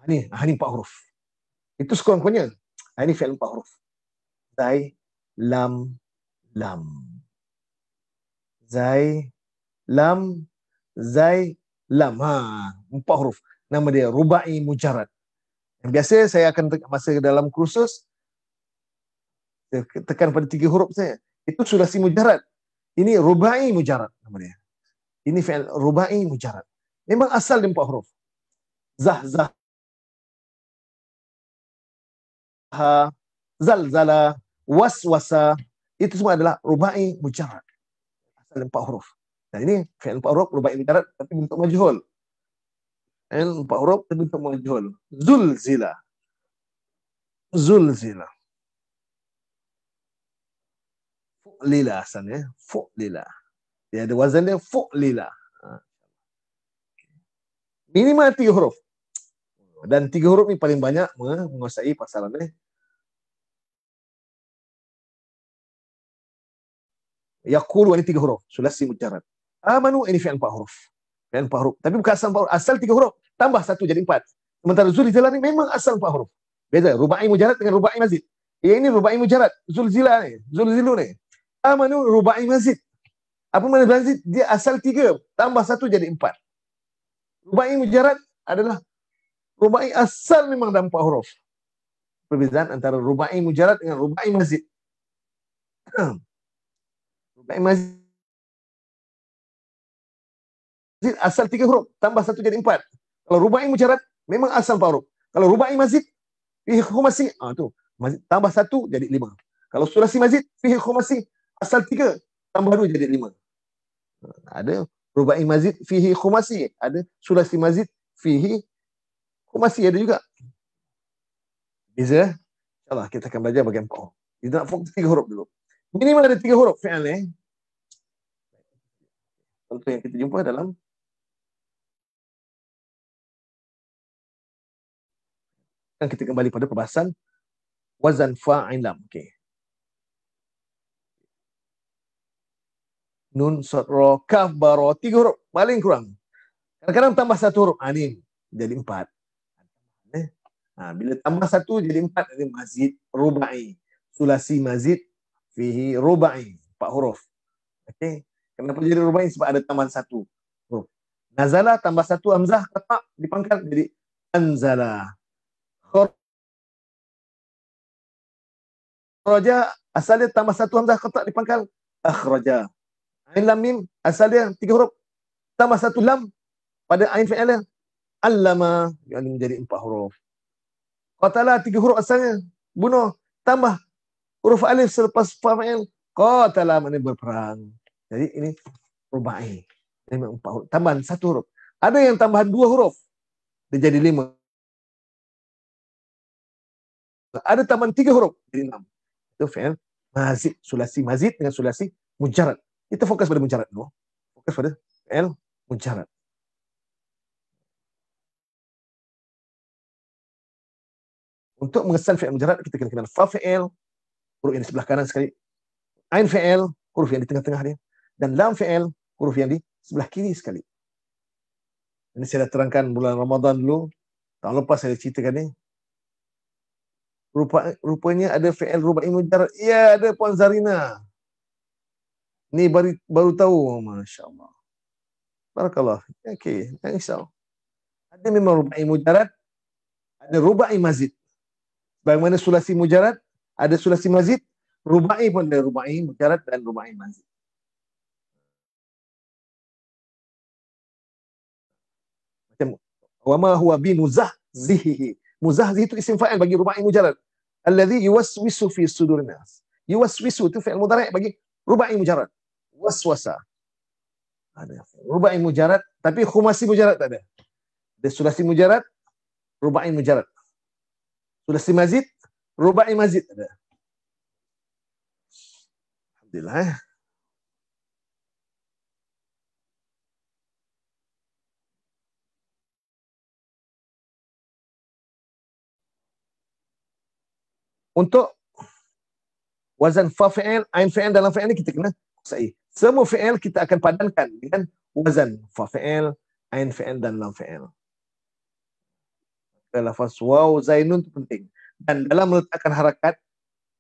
Ini, ah, ini ah, empat huruf. Itu sekurang-kurangnya. Ah, ini fi'il empat huruf. Zai, lam, lam. Zai, lam, zai, lam. Ha, empat huruf. Nama dia Rubai Mujarad. Yang biasa saya akan tekan masa dalam kursus. Tekan pada tiga huruf saya. Itu sudah si Mujarad. Ini rubai mujarad namanya. Ini fi'il rubai mujarad. Memang asal dia empat huruf. Zah, zah. Ha, zal, zala. Was, wasa. Itu semua adalah rubai mujarad. Asal empat huruf. Dan ini fi'il empat huruf, rubai mujarad, tapi bentuk majhul. Fi'il empat huruf, tapi bentuk majhul. Zul, zila. Zul, zila. lila asalnya fuk lila dia ada wazan dia fuk lila ha. minimal tiga huruf dan tiga huruf ni paling banyak menguasai pasaran ni eh. yaqulu ini tiga huruf sulasi mujarrad amanu ini fi'il empat huruf fi'il empat huruf tapi bukan asal empat huruf asal tiga huruf tambah satu jadi empat sementara zulzilah ni memang asal empat huruf beza rubai mujarrad dengan rubai mazid yang eh, ini rubai mujarrad zulzilah ni zulzilu ni amanu rubai masjid. Apa mana masjid? Dia asal tiga, tambah satu jadi empat. Rubai mujarad adalah rubai asal memang dalam empat huruf. Perbezaan antara rubai mujarad dengan rubai masjid. rubai masjid asal tiga huruf, tambah satu jadi empat. Kalau rubai mujarad memang asal empat huruf. Kalau rubai masjid, fihi khumasi, ah tu, tambah satu jadi lima. Kalau surasi masjid, fihi khumasi, asal tiga tambah dua jadi lima ada rubai mazid fihi khumasi ada sulasi mazid fihi khumasi ada juga beza eh? insyaallah kita akan belajar bagian empat kita nak fokus tiga huruf dulu minimal ada tiga huruf fi'al eh contoh yang kita jumpa dalam kan kita kembali pada perbahasan wazan fa'ilam okey nun sad ra kaf baro tiga huruf paling kurang kadang-kadang tambah satu huruf alif ah, jadi empat eh? ha, bila tambah satu jadi empat jadi mazid rubai sulasi mazid fihi rubai empat huruf okey kenapa jadi rubai sebab ada tambah satu huruf nazala tambah satu hamzah kata dipangkal jadi anzala Akhraja asalnya tambah satu hamzah kotak dipangkal akhraja Ain lam mim asal dia tiga huruf. Tambah satu lam pada ain fi'il Allama yang ini menjadi empat huruf. Qatala tiga huruf asalnya. Bunuh. Tambah huruf alif selepas fa'il. Qatala maknanya berperang. Jadi ini rubai. Ini empat huruf. Tambah satu huruf. Ada yang tambahan dua huruf. Dia jadi lima. Ada tambahan tiga huruf. Jadi enam. Itu fi'il mazid. Sulasi mazid dengan sulasi mujarat kita fokus pada muncarat dulu. Fokus pada L muncarat. Untuk mengesan fi'il muncarat kita kena kenal fa'il, huruf yang di sebelah kanan sekali. Ain fi'il, huruf yang di tengah-tengah dia. Dan lam fi'il, huruf yang di sebelah kiri sekali. Ini saya dah terangkan bulan Ramadan dulu. Tahun lepas saya ceritakan ni. Rupa, rupanya ada fi'il rubat imujarat. Ya, ada Puan Zarina ni baru, baru tahu masya Allah barakallah okey tak risau ada memang rubai mujarad ada rubai mazid bagaimana sulasi mujarad ada sulasi mazid rubai pun ada rubai mujarad dan rubai mazid wa ma huwa bi muzahzihi muzahzih itu isim fa'il bagi rubai mujarad alladhi yuwaswisu fi sudurin nas yuwaswisu itu fi'il mudhari' bagi rubai mujarad waswasa. Ada rubai mujarad tapi khumasi mujarad tak ada. Ada sulasi mujarad, rubai mujarad. Sulasi mazid, rubai mazid ada. Alhamdulillah. Eh. Untuk wazan fa'fi'il, ain fi'il dalam fi'il ni kita kena kuasai. Semua fi'il kita akan padankan dengan wazan. Fa'fi'il, ain fi'il dan lam fi'il. Lafaz waw zainun itu penting. Dan dalam meletakkan harakat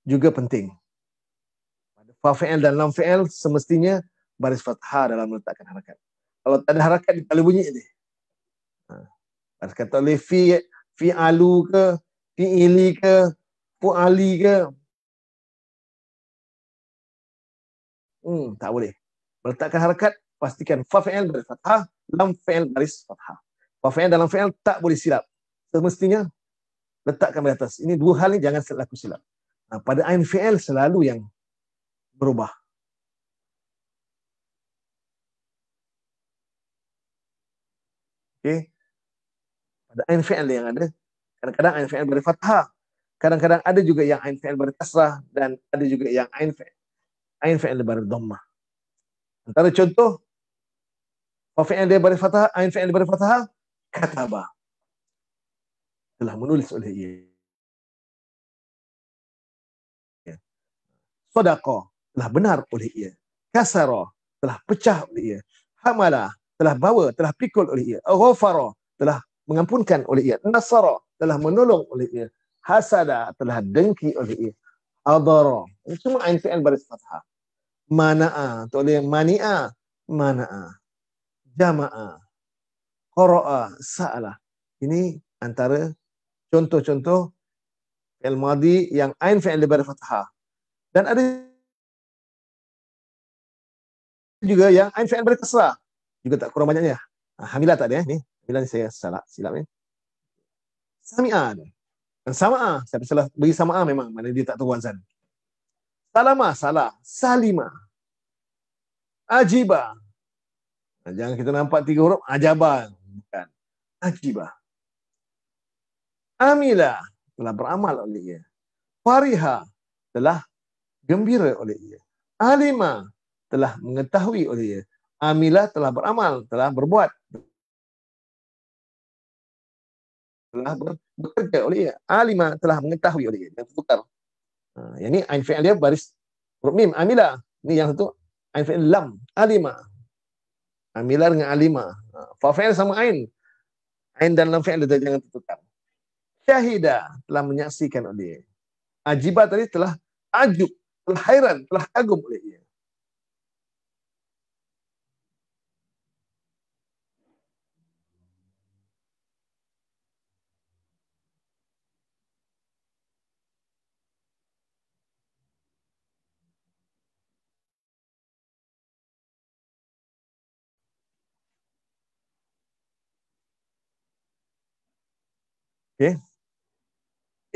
juga penting. Fa'fi'il dan lam fi'il semestinya baris fathah dalam meletakkan harakat. Kalau tak ada harakat, kita boleh bunyi ini. Ha. Baris kata oleh fi, fi'alu ke, fi'ili ke, fu'ali ke, Hmm, tak boleh. Meletakkan harakat, pastikan fa fi'il baris fathah, lam fi'il baris fathah. Fa fi'il dalam fi'il tak boleh silap. Semestinya letakkan di atas. Ini dua hal ini jangan selaku silap. Nah, pada ain fi'il selalu yang berubah. Okey. Pada ain fi'il yang ada, kadang-kadang ain fi'il baris fathah. Kadang-kadang ada juga yang ain fi'il baris kasrah dan ada juga yang ain fi'il ain fi'il bar dhamma. Antara contoh fa fi'il bar fatah ain fi'il bar fatah kataba. Telah menulis oleh ia. Sodaqa telah benar oleh ia. Kasara telah pecah oleh ia. Hamala telah bawa, telah pikul oleh ia. Ghafara telah mengampunkan oleh ia. Nasara telah menolong oleh ia. Hasada telah dengki oleh ia adara. Ini cuma ain fi'il baris fathah. Mana'a. Tak boleh mani'a. Mana'a. Jama'a. Qara'a. Sa'ala. Ini antara contoh-contoh fi'il madi yang ain fi'il baris fathah. Dan ada juga yang ain fi'il baris kasrah. Juga tak kurang banyaknya. Ah, hamilah tak ada. Eh? Ni, hamilah saya salah. Silap ni. Eh. Sami'a ada. Sama'ah. Siapa salah beri sama'ah memang. Mana dia tak tahu azan. Salamah. Salah. Salimah. Ajibah. Ah, jangan kita nampak tiga huruf. Ajabah. Bukan. Ajibah. Amila Telah beramal oleh ia. Fariha. Telah gembira oleh ia. Alimah. Telah mengetahui oleh ia. Amila telah beramal. Telah berbuat. telah bekerja oleh ia. Alima telah mengetahui oleh ia. Dia tukar. Ha, yang ini ain fi'il dia baris huruf mim. Amila. Ini yang satu. Ain fi'il lam. Alima. Amila dengan alima. Ha, fa'il sama ain. Ain dan lam fi'il dia jangan tukar. Syahida telah menyaksikan oleh ia. Ajibah tadi telah ajub. Telah hairan. Telah kagum oleh ia. Okay.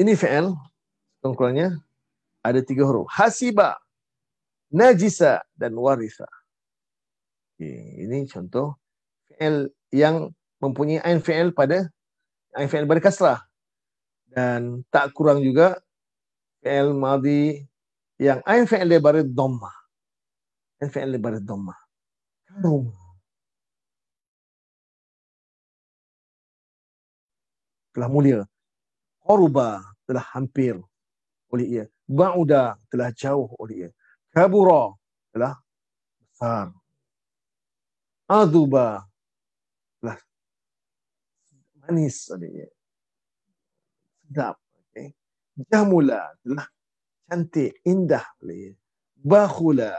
Ini fi'il. sekurang ada tiga huruf. Hasiba, najisa, dan warisa. Okay. Ini contoh fi'il yang mempunyai ain fi'il pada ain fi'il pada kasrah. Dan tak kurang juga fi'il madi yang ain fi'il dia pada dhamma. Ain fi'il dia pada dhamma. Rumah. telah mulia. Qurba telah hampir oleh ia. Ba'uda telah jauh oleh ia. Kabura telah besar. Aduba telah manis oleh ia. Sedap. Okay. Jamula telah cantik, indah oleh ia. Bakhula,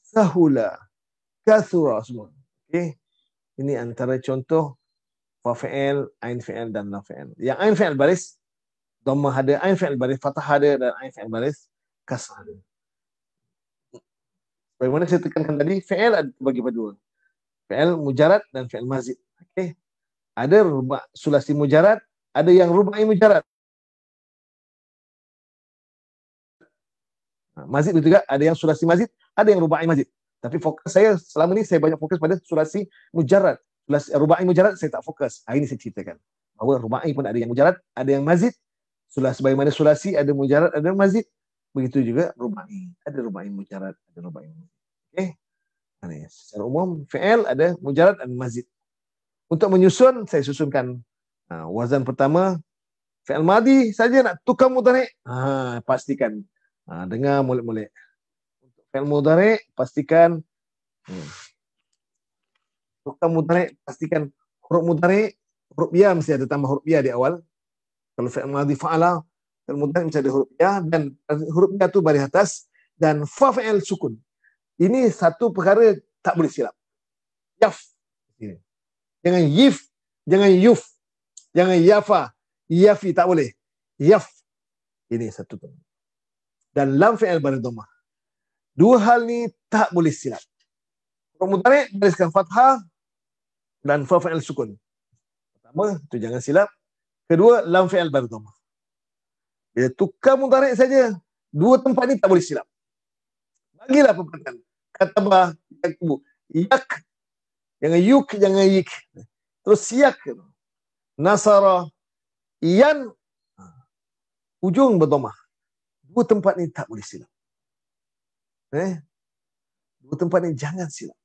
sahula, kathura semua. Okay. Ini antara contoh fa'il, ain fi'il dan na fi'il. Yang ain fi'il baris, dhamma ada, ain fi'il baris, fatah ada dan ain fi'il baris, kasrah ada. Bagaimana saya tekankan tadi, fi'il ada bagi dua. Fi'il mujarad dan fi'il mazid. Okay. Ada rubah sulasi mujarad, ada yang rubah mujarad. Ha, mazid juga, ada yang sulasi mazid, ada yang rubah mazid. Tapi fokus saya selama ini saya banyak fokus pada sulasi mujarad plus eh, rubai mujarad saya tak fokus. Hari ini saya ceritakan bahawa rubai pun ada yang mujarad, ada yang mazid. Sulas sebagaimana sulasi ada mujarad, ada mazid. Begitu juga rubai. Ada rubai mujarad, ada rubai mazid. Okay, Ini secara umum fi'il ada mujarad dan mazid. Untuk menyusun saya susunkan uh, wazan pertama fi'il madi saja nak tukar mudhari. Ha, pastikan ha, dengar mulut-mulut. Untuk fi'il mudhari pastikan hmm nukta mudhari pastikan huruf mudhari huruf ya mesti ada tambah huruf ya di awal kalau fi'il madhi fa'ala fi'il mudhari mesti ada huruf ya dan huruf ya tu baris atas dan fa'il sukun ini satu perkara tak boleh silap yaf jangan yif jangan yuf jangan yafa yafi tak boleh yaf ini satu perkara. dan lam fi'il baris dhamma dua hal ni tak boleh silap huruf mudhari bariskan fathah dan fa fa'il sukun. Pertama, tu jangan silap. Kedua, lam fa'il baru dhamma. Bila tukar mutarik saja, dua tempat ni tak boleh silap. Bagilah perbuatan. Kata bah, yak, yak, jangan yuk, jangan yik. Terus siak. Nasara, yan, ha. ujung berdhamma. Dua tempat ni tak boleh silap. Eh? Dua tempat ni jangan silap.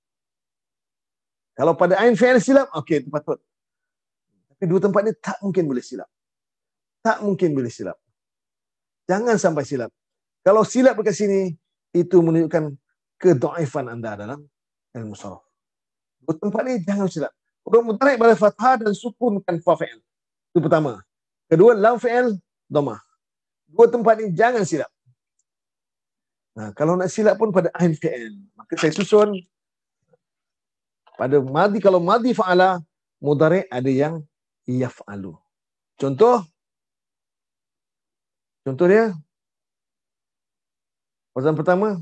Kalau pada ain fi'il silap, okey itu patut. Tapi dua tempat ni tak mungkin boleh silap. Tak mungkin boleh silap. Jangan sampai silap. Kalau silap dekat sini, itu menunjukkan kedoaifan anda dalam ilmu sarah. Dua tempat ini jangan silap. Huruf menarik pada fathah dan sukunkan fa'il. Itu pertama. Kedua, lam fi'il, domah. Dua tempat ini jangan silap. Nah, kalau nak silap pun pada ain fi'il. Maka saya susun pada madi kalau madi faala mudhari ada yang yafalu. Contoh Contoh dia Pasal pertama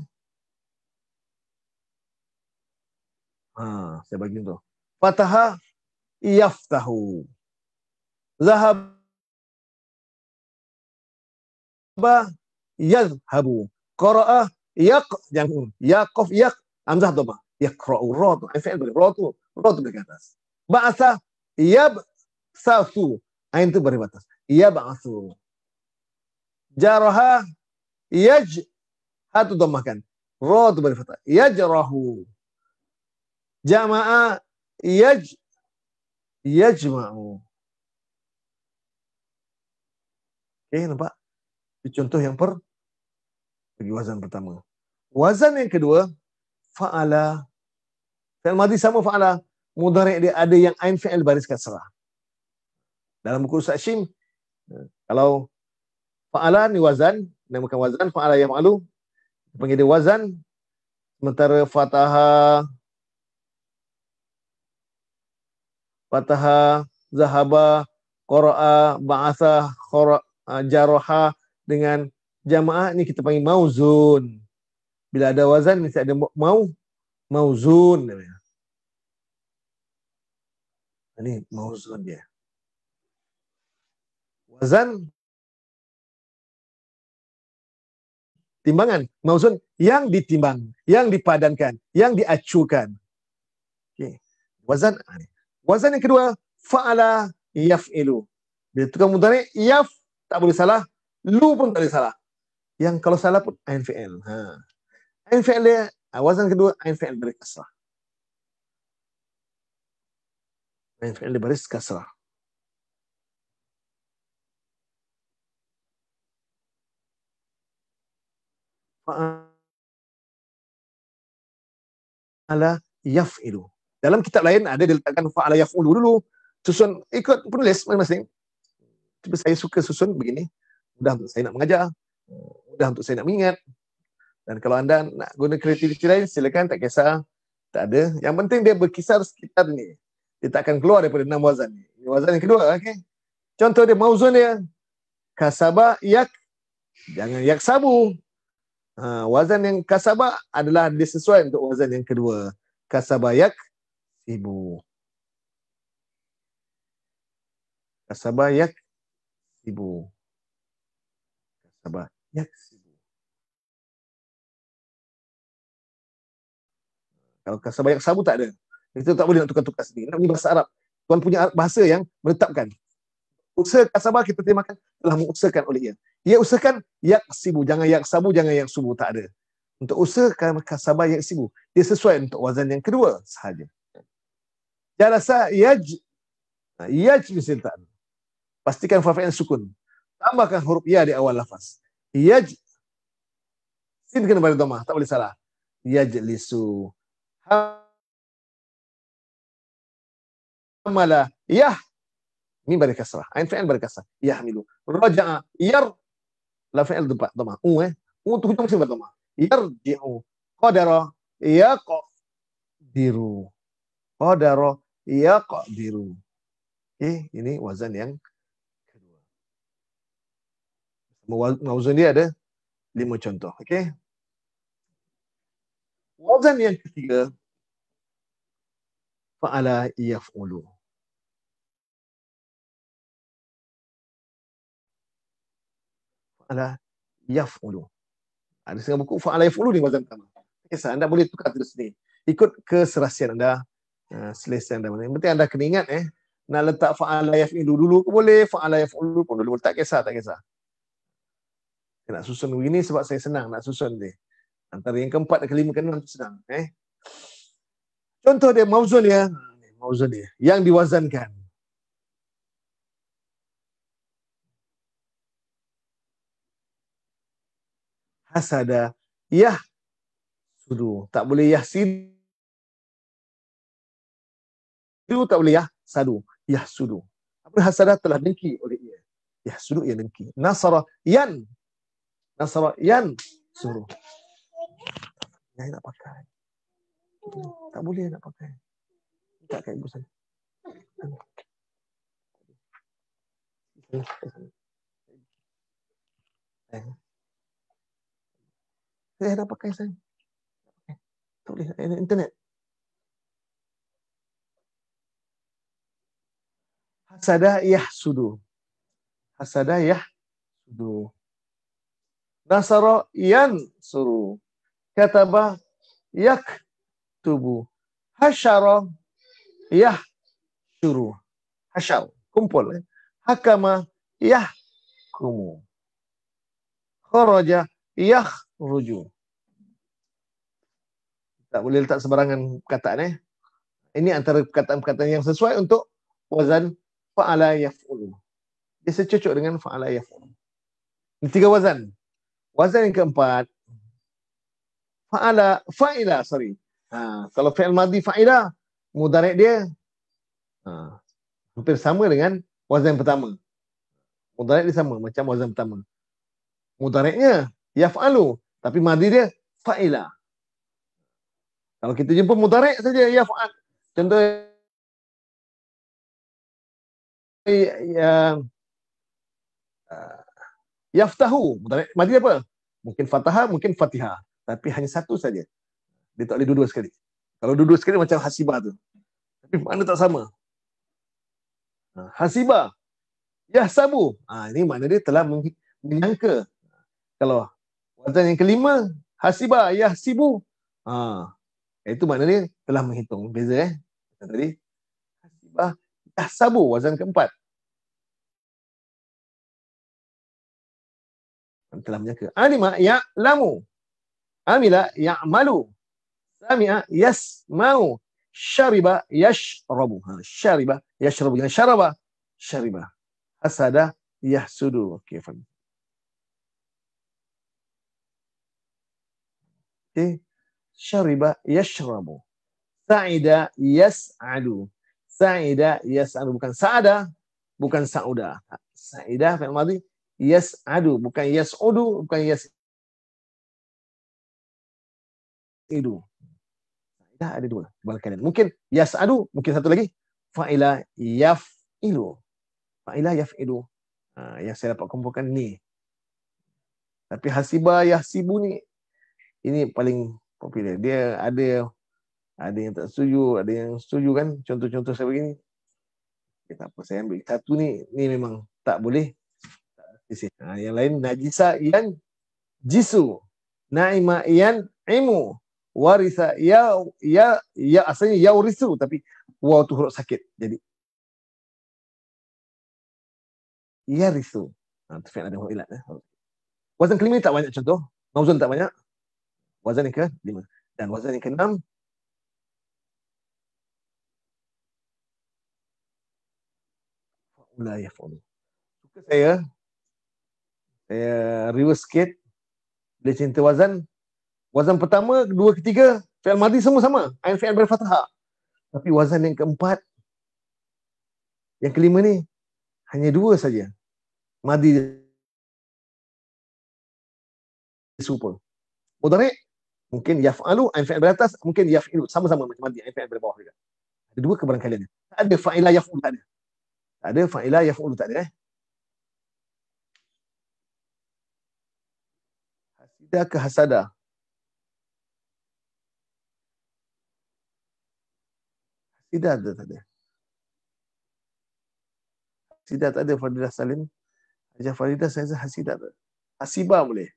Ha, saya bagi contoh. Fataha yaftahu. Zahab ba yazhabu qaraa yaq yang yaqaf yaq hamzah dhamma yakra'u ra tu fi'il beri ra tu ra tu ke atas ba'sa yabsasu ain tu beri batas yab'asu jaraha yaj hatu domakan ra tu beri fatha yajrahu jama'a yaj yajma'u Okay, nampak? Itu contoh yang per bagi wazan pertama. Wazan yang kedua, fa'ala. Fi'il madhi sama fa'ala. Mudarik dia ada yang ain fi'il baris kasrah. Dalam buku Ustaz Syim, eh, kalau fa'ala ni wazan, namakan wazan, fa'ala yang ma'lu, panggil dia wazan, sementara fataha, fataha, zahaba, qara'a, ba'atha, jaroha, dengan jamaah ni kita panggil mauzun bila ada wazan mesti ada mau mauzun namanya. Ini mauzun dia. Wazan timbangan mauzun yang ditimbang, yang dipadankan, yang diacukan. Okay. Wazan ha, wazan yang kedua fa'ala yaf'ilu. Bila tukang mudhari yaf tak boleh salah, lu pun tak boleh salah. Yang kalau salah pun ain Ha. Ain fi'l ah, wazan kedua ain fi'l beri kasrah. Ain fi'l beri kasrah. Fa'ala yaf'ilu. Dalam kitab lain ada diletakkan fa'ala yaf'ulu dulu. Susun ikut penulis masing-masing. Tapi saya suka susun begini. Mudah untuk saya nak mengajar. Mudah untuk saya nak mengingat. Dan kalau anda nak guna kreativiti lain, silakan tak kisah. Tak ada. Yang penting dia berkisar sekitar ni. Dia tak akan keluar daripada enam wazan ni. Ini wazan yang kedua, okay Contoh dia, mauzun dia. Kasaba yak. Jangan yak sabu. Uh, wazan yang kasaba adalah disesuaikan untuk wazan yang kedua. Kasaba yak ibu Kasaba yak ibu Kasaba yak sibu. Kalau kasar banyak sabu tak ada. Kita tak boleh nak tukar-tukar sendiri. Ini bahasa Arab. Tuhan punya bahasa yang menetapkan. Usaha kasabah kita terimakan telah mengusahakan oleh ia. Ia usahakan yak sibu. Jangan yak sabu, jangan yak subuh. Tak ada. Untuk usaha kasabah yak sibu. Dia sesuai untuk wazan yang kedua sahaja. Jalasa ya yaj. Yaj misintan. Pastikan fafain sukun. Tambahkan huruf ya di awal lafaz. Yaj. Sin kena pada domah. Tak boleh salah. lisu hamala yah min bari kasrah ain fi'il bari kasrah yahmilu raja'a yar la fi'il dhamma u eh u tu hujung sifat dhamma yarji'u qadara yaqdiru qadara yaqdiru eh ini wazan yang kedua mau wazan mau ada lima contoh okey Wazan yang ketiga fa'ala yaf'ulu. Fa'ala yaf'ulu. Ada setengah buku fa'ala yaf'ulu ni wazan pertama. Kisah anda boleh tukar terus ni. Ikut keserasian anda. Ya, selesa anda mana. Yang penting anda kena ingat eh. Nak letak fa'ala yaf'ulu dulu ke boleh. Fa'ala yaf'ulu pun dulu. Tak kisah, tak kisah. nak susun begini sebab saya senang nak susun ni. Antara yang keempat dan kelima kena senang. Eh? Contoh dia mauzul ya. Ha, mauzul dia. Yang diwazankan. Hasada. Yah. Sudu. Tak boleh yah sidu. tak boleh yah sadu. Yah sudu. Apa hasada telah dengki oleh ia. Yah sudu ia dengki. Nasara. Yan. Nasara. Yan. Suruh. Yang nak pakai. Tak oh. boleh nak pakai. Tak kain busan. Saya nak pakai saya. Tak boleh. Eh, internet. Hasada yah sudu. Hasada yah sudu. Nasara yan suruh. Kata kataba yak tubuh, hasyara yah syuru hasyar kumpul hakama yah kumu kharaja yah ruju tak boleh letak sebarangan perkataan eh ini antara perkataan-perkataan yang sesuai untuk wazan fa'ala yaf'ulu dia secocok dengan fa'ala yaf'ulu ini tiga wazan wazan yang keempat fa'ala fa'ila sorry ha, kalau fi'il madhi fa'ila Mudarek dia ha, hampir sama dengan wazan pertama Mudarek dia sama macam wazan pertama Mudareknya ya yaf'alu tapi madhi dia fa'ila kalau kita jumpa mudarek saja yaf'al contoh ya, ya, ya yaftahu mudarik madhi apa mungkin fataha mungkin fatihah tapi hanya satu saja. Dia tak boleh dua-dua sekali. Kalau dua-dua sekali macam Hasibah tu. Tapi mana tak sama. Ha, Hasibah. Ya sabu. Ha, ini mana dia telah menyangka. Kalau wajah yang kelima, Hasibah. Ya sibu. Ha. Itu mana dia telah menghitung. Beza eh. Macam tadi. Hasibah. Ya sabu. Wazan keempat. telah menyangka. Alimah. Ya lamu amila ya'malu sami'a yasma'u syariba yashrabu ha, syariba yashrabu yang syaraba syariba hasada yahsudu okey faham okey syariba yashrabu sa'ida yas'adu sa'ida yas'adu bukan sa'ada bukan sa'uda sa'ida fi'il madhi yas'adu bukan yas'udu bukan yas'adu yasidu. Dah ada dua. Bal kanan. Mungkin yasadu, mungkin satu lagi. Fa'ila yaf'ilu. Fa'ilah yaf'ilu. Ha, yang saya dapat kumpulkan ni. Tapi hasiba yasibu ni, ini paling popular. Dia ada ada yang tak setuju, ada yang setuju kan. Contoh-contoh saya begini. Okay, tak apa, saya ambil. Satu ni, ni memang tak boleh. Ha, yang lain, najisa yan jisu. Naima yan imu warisa ya ya ya asalnya ya urisu tapi waw tu huruf sakit jadi ya risu ha tu fi'il ada huruf ilat eh. wazan kelima tak banyak contoh Wazan tak banyak wazan yang ke lima dan wazan yang ke enam faula yafulu suka saya saya reverse sikit dia cinta wazan Wazan pertama, kedua, ketiga, fi'al madhi semua sama. Ain fi'al bil fathah. Tapi wazan yang keempat, yang kelima ni, hanya dua saja. Madhi dia serupa. Mudarik, mungkin yaf'alu, ain fi'al bil atas, mungkin yaf'ilu. Sama-sama macam madhi, ain fi'al bil bawah juga. Ada dua keberangkalian. Tak ada fa'ilah yaf'ul, tak ada. Tak ada fa'ilah yaf'ul, tak ada eh. Hasidah ke hasadah? Tidak ada. Sidat tak ada Fadilah Salim. Hajar Faridah saya rasa Hasidat. Hasibah boleh.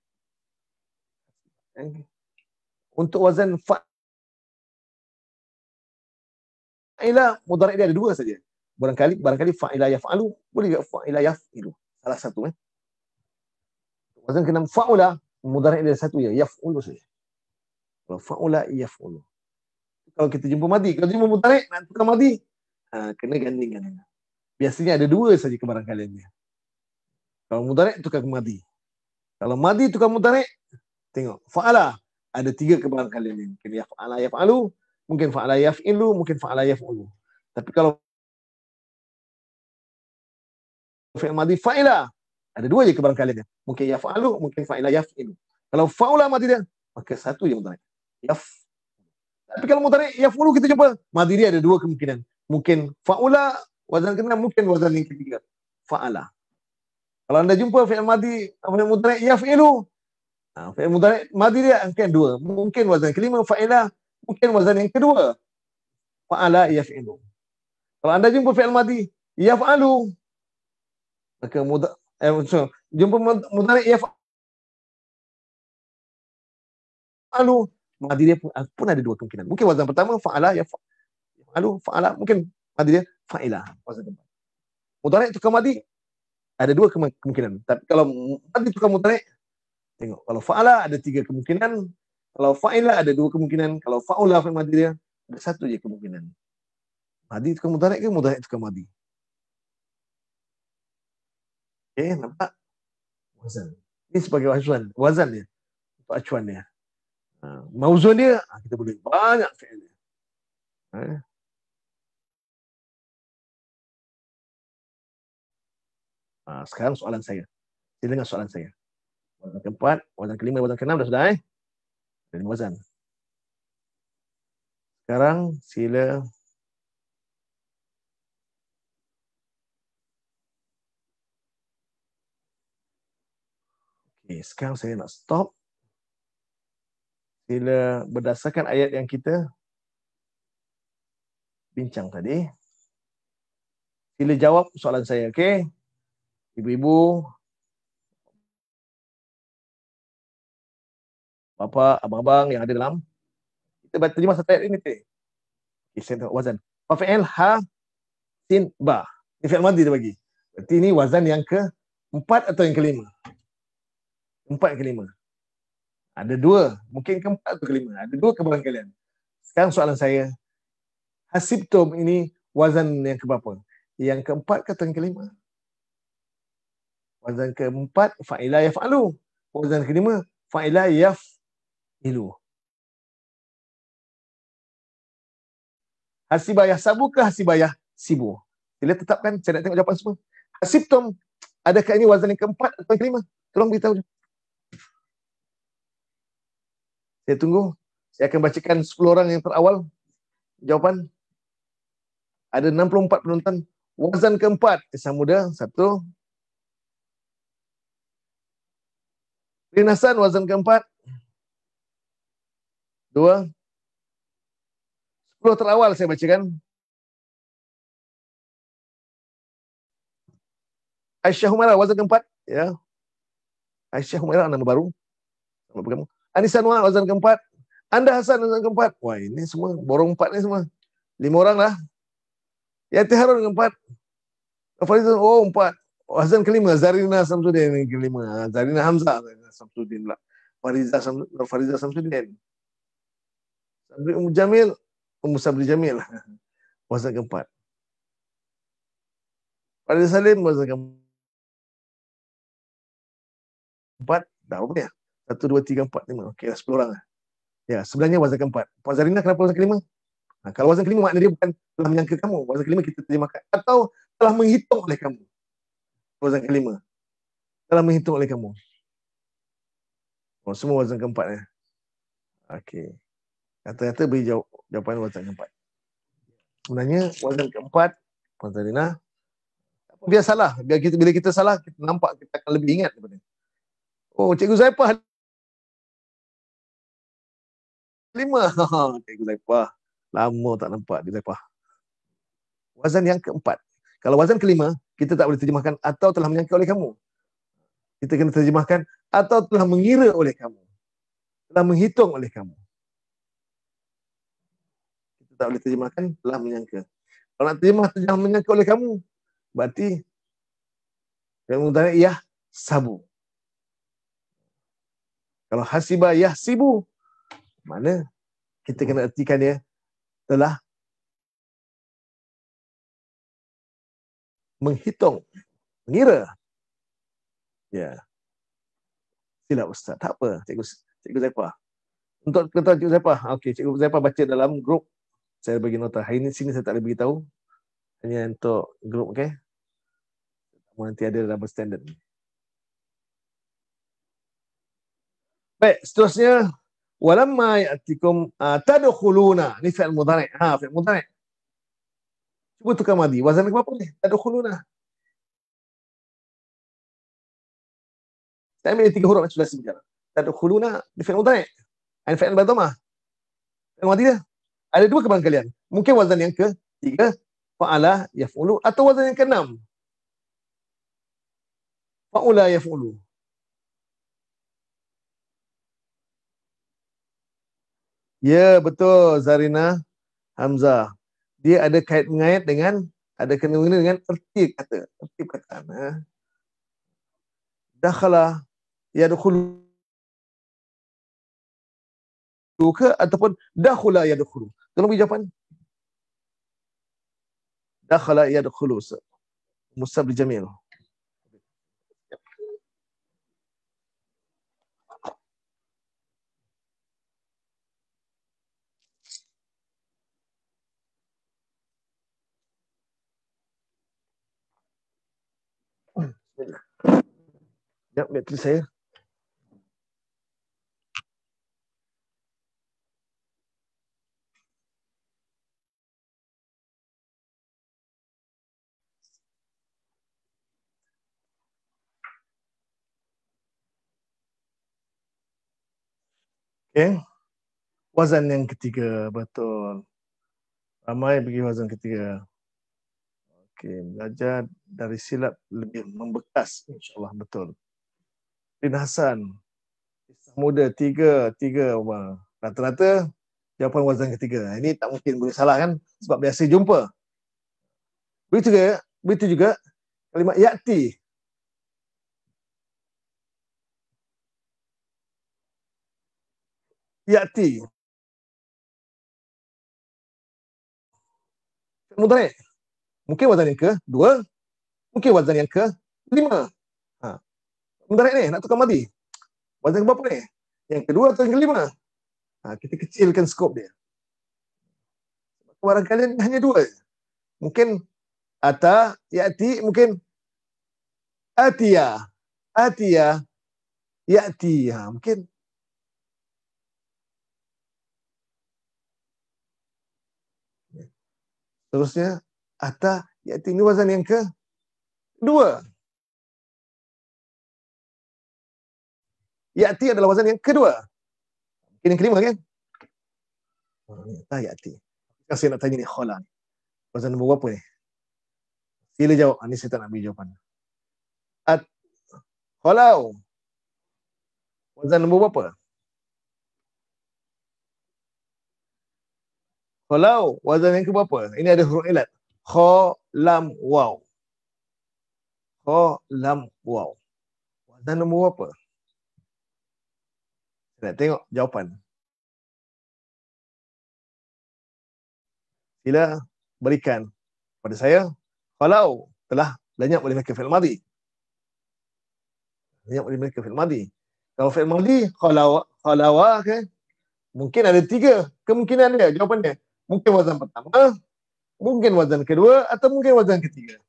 Untuk wazan fa'ilah mudara' dia ada dua saja. Barangkali barangkali fa'ila yaf'alu boleh juga fa'ila yaf'ilu. Salah satu eh. Wazan kena fa'ula mudara' dia satu ya yaf'ulu saja. Kalau fa'ula yaf'ulu kalau kita jumpa mati. Kalau jumpa mutarik, nak tukar mati, ha, kena gandingkan. Biasanya ada dua saja kebarangkaliannya. Kalau mutarik, tukar ke mati. Kalau mati, tukar mutarik, tengok. Fa'ala, ada tiga kebarangkaliannya. Mungkin ya fa'ala ya fa'alu, mungkin fa'ala ya fa'ilu, mungkin fa'ala ya fa'ulu. Tapi kalau fi'il mati fa'ila, ada dua je kebarangkaliannya. Mungkin ya fa'alu, mungkin fa'ila ya fa'ilu. Kalau fa'ula mati dia, maka satu je mutarik. Ya tapi kalau mutari fulu kita jumpa madiri ada dua kemungkinan. Mungkin faula wazan kena mungkin wazan yang ketiga. Faala. Kalau anda jumpa fi'il madi fi'il mutari yafilu ha, fi'il mutari madiri mungkin dua. Mungkin wazan kelima faala, mungkin wazan yang kedua. Faala ya fulu. Kalau anda jumpa fi'il madi yafalu maka muda eh, so, jumpa mutari yafalu Madiriyah pun, pun ada dua kemungkinan. Mungkin wazan pertama fa'ala ya fa'alu fa'ala mungkin Madiriyah fa'ila wazan kedua, Mudhari tukar madi ada dua kemungkinan. Tapi kalau madi tukar mudhari tengok kalau fa'ala ada tiga kemungkinan, kalau fa'ila ada dua kemungkinan, kalau faulah fa'il Madiriyah ada satu je kemungkinan. Madi tukar mudhari ke mudhari tukar madi? Okey, eh, nampak? Wazan. Ini sebagai wazan. Wazan dia. Untuk acuan dia. Ha, mauzun dia ha, kita boleh banyak fi'il dia. Ha? sekarang soalan saya. Saya dengar soalan saya. Wazan keempat, wazan kelima, wazan keenam dah sudah eh. Dan wazan. Sekarang sila Okay, sekarang saya nak stop. Bila berdasarkan ayat yang kita bincang tadi. Sila jawab soalan saya, okey? Ibu-ibu. Bapa, abang-abang yang ada dalam. Kita baca terjemah satu ayat ini, Tik. Isen saya tengok wazan. Fafi'il ha sin ba. Ini fi'il mandi dia bagi. Berarti ini wazan yang ke empat atau yang kelima? Empat kelima. Ada dua, mungkin keempat atau kelima. Ada dua kebalan kalian. Sekarang soalan saya, hasiptum ini wazan yang keberapa? Yang keempat ke yang kelima? Wazan keempat, fa'ilah ya yaf'alu. Wazan kelima, fa'ila yaf'ilu. Hasibayah sabu ke hasibayah sibu? Sila tetapkan, saya nak tengok jawapan semua. Hasiptum, adakah ini wazan yang keempat atau yang kelima? Tolong beritahu. Saya. Saya tunggu. Saya akan bacakan 10 orang yang terawal. Jawapan. Ada 64 penonton. Wazan keempat. Kesan muda. Satu. Rinasan, wazan keempat. Dua. Sepuluh terawal saya bacakan. Aisyah Humaira, wazan keempat. Ya. Aisyah Humaira, nama baru. Nama bergabung. Anis Anwar, Azan keempat. Anda Hasan Azan keempat. Wah ini semua borong empat ni semua. Lima orang lah. Yati Harun keempat. Farizan oh empat. Azan kelima. Zarina Samsudin kelima. Ah, Zarina Hamzah Samsudin lah. Fariza Samsudin. Fariza Samsudin. Sabri Umu Jamil. Umu Sabri Jamil. lah. Wazan keempat. Fariza Salim. Wazan keempat. Empat. Dah apa ya? Satu, dua, tiga, empat, lima. Okey, dah sepuluh orang. Lah. Ya, sebenarnya wazan keempat. Puan Zarina kenapa wazan kelima? Ha, kalau wazan kelima maknanya dia bukan telah menyangka kamu. Wazan kelima kita terjemahkan. Atau telah menghitung oleh kamu. Wazan kelima. Telah menghitung oleh kamu. Oh, semua wazan keempat ya. Okey. Kata-kata beri jawab, jawapan wazan keempat. Sebenarnya wazan keempat, Puan Zarina, biar salah. Biar kita, bila kita salah, kita nampak kita akan lebih ingat daripada Oh, Cikgu Zaipah ada lima. Cikgu Zaifah. Lama tak nampak di Zaifah. Wazan yang keempat. Kalau wazan kelima, kita tak boleh terjemahkan atau telah menyangka oleh kamu. Kita kena terjemahkan atau telah mengira oleh kamu. Telah menghitung oleh kamu. Kita tak boleh terjemahkan telah menyangka. Kalau nak terjemah telah menyangka oleh kamu, berarti yang mutanya ialah sabu. Kalau hasibah ialah sibu, mana kita kena artikan dia telah menghitung, mengira. Ya. Yeah. Silap Ustaz. Tak apa, Cikgu, Cikgu Zepa. Untuk kata Cikgu Zepa, okay, Cikgu Zepa baca dalam grup. Saya bagi nota. Hari ini sini saya tak boleh beritahu. Hanya untuk grup, okay? Nanti ada double standard. Baik, seterusnya walamma ya'tikum uh, tadkhuluna ni fi'il mudhari ha fi'il mudhari cuba tukar madi wazan ke apa ni tadkhuluna saya ambil tiga huruf sudah sebut jalan tadkhuluna ni fi'il mudhari ni fi'il badama fi'il madi dia ada dua kebang kalian mungkin wazan yang ke tiga fa'ala yaf'ulu atau wazan yang ke enam fa'ula yaf'ulu Ya, betul Zarina Hamzah. Dia ada kait mengait dengan ada kena mengena dengan erti kata, erti kata. Ha. Dakhala yadkhulu ke ataupun dakhula yadkhulu. Tolong bagi jawapan. Dakhala yadkhulu. Mustabil jamil. Jamil. Ya, betul saya. Okay. Wazan yang ketiga, betul. Ramai pergi wazan ketiga. Okay, belajar dari silap lebih membekas. InsyaAllah, betul. Rin Hassan muda tiga tiga umur rata-rata jawapan wazan ketiga ini tak mungkin boleh salah kan sebab biasa jumpa begitu juga begitu juga kalimat yakti yakti Mudahnya, mungkin wazan yang ke dua, mungkin wazan yang ke lima menderit eh, ni, nak tukar mati. Buat berapa ni? Yang kedua atau yang kelima? Ha, kita kecilkan skop dia. Barang kalian hanya dua. Mungkin ata, yati, mungkin atia. Atia, yati. Ha, mungkin. Terusnya ata, yati. Ini wazan yang ke dua. Ya'ti adalah wazan yang kedua. Mungkin yang kelima kan? Tak ya'ti. Kan saya nak tanya ni khala Wazan nombor berapa ni? Sila jawab. Ini ah, saya tak nak beri jawapan. At kholau. Wazan nombor berapa? Kholau. wazan yang keberapa? Ini ada huruf ilat. Kholam lam, waw. Kha, waw. Wazan nombor berapa? Nak tengok jawapan. Bila berikan pada saya. Kalau telah lenyap oleh mereka fi'il madhi. Lenyap oleh mereka fi'il madhi. Kalau fi'il madhi, kalau kalau okay. Ah, mungkin ada tiga kemungkinan dia jawapannya. Mungkin wazan pertama, mungkin wazan kedua atau mungkin wazan ketiga.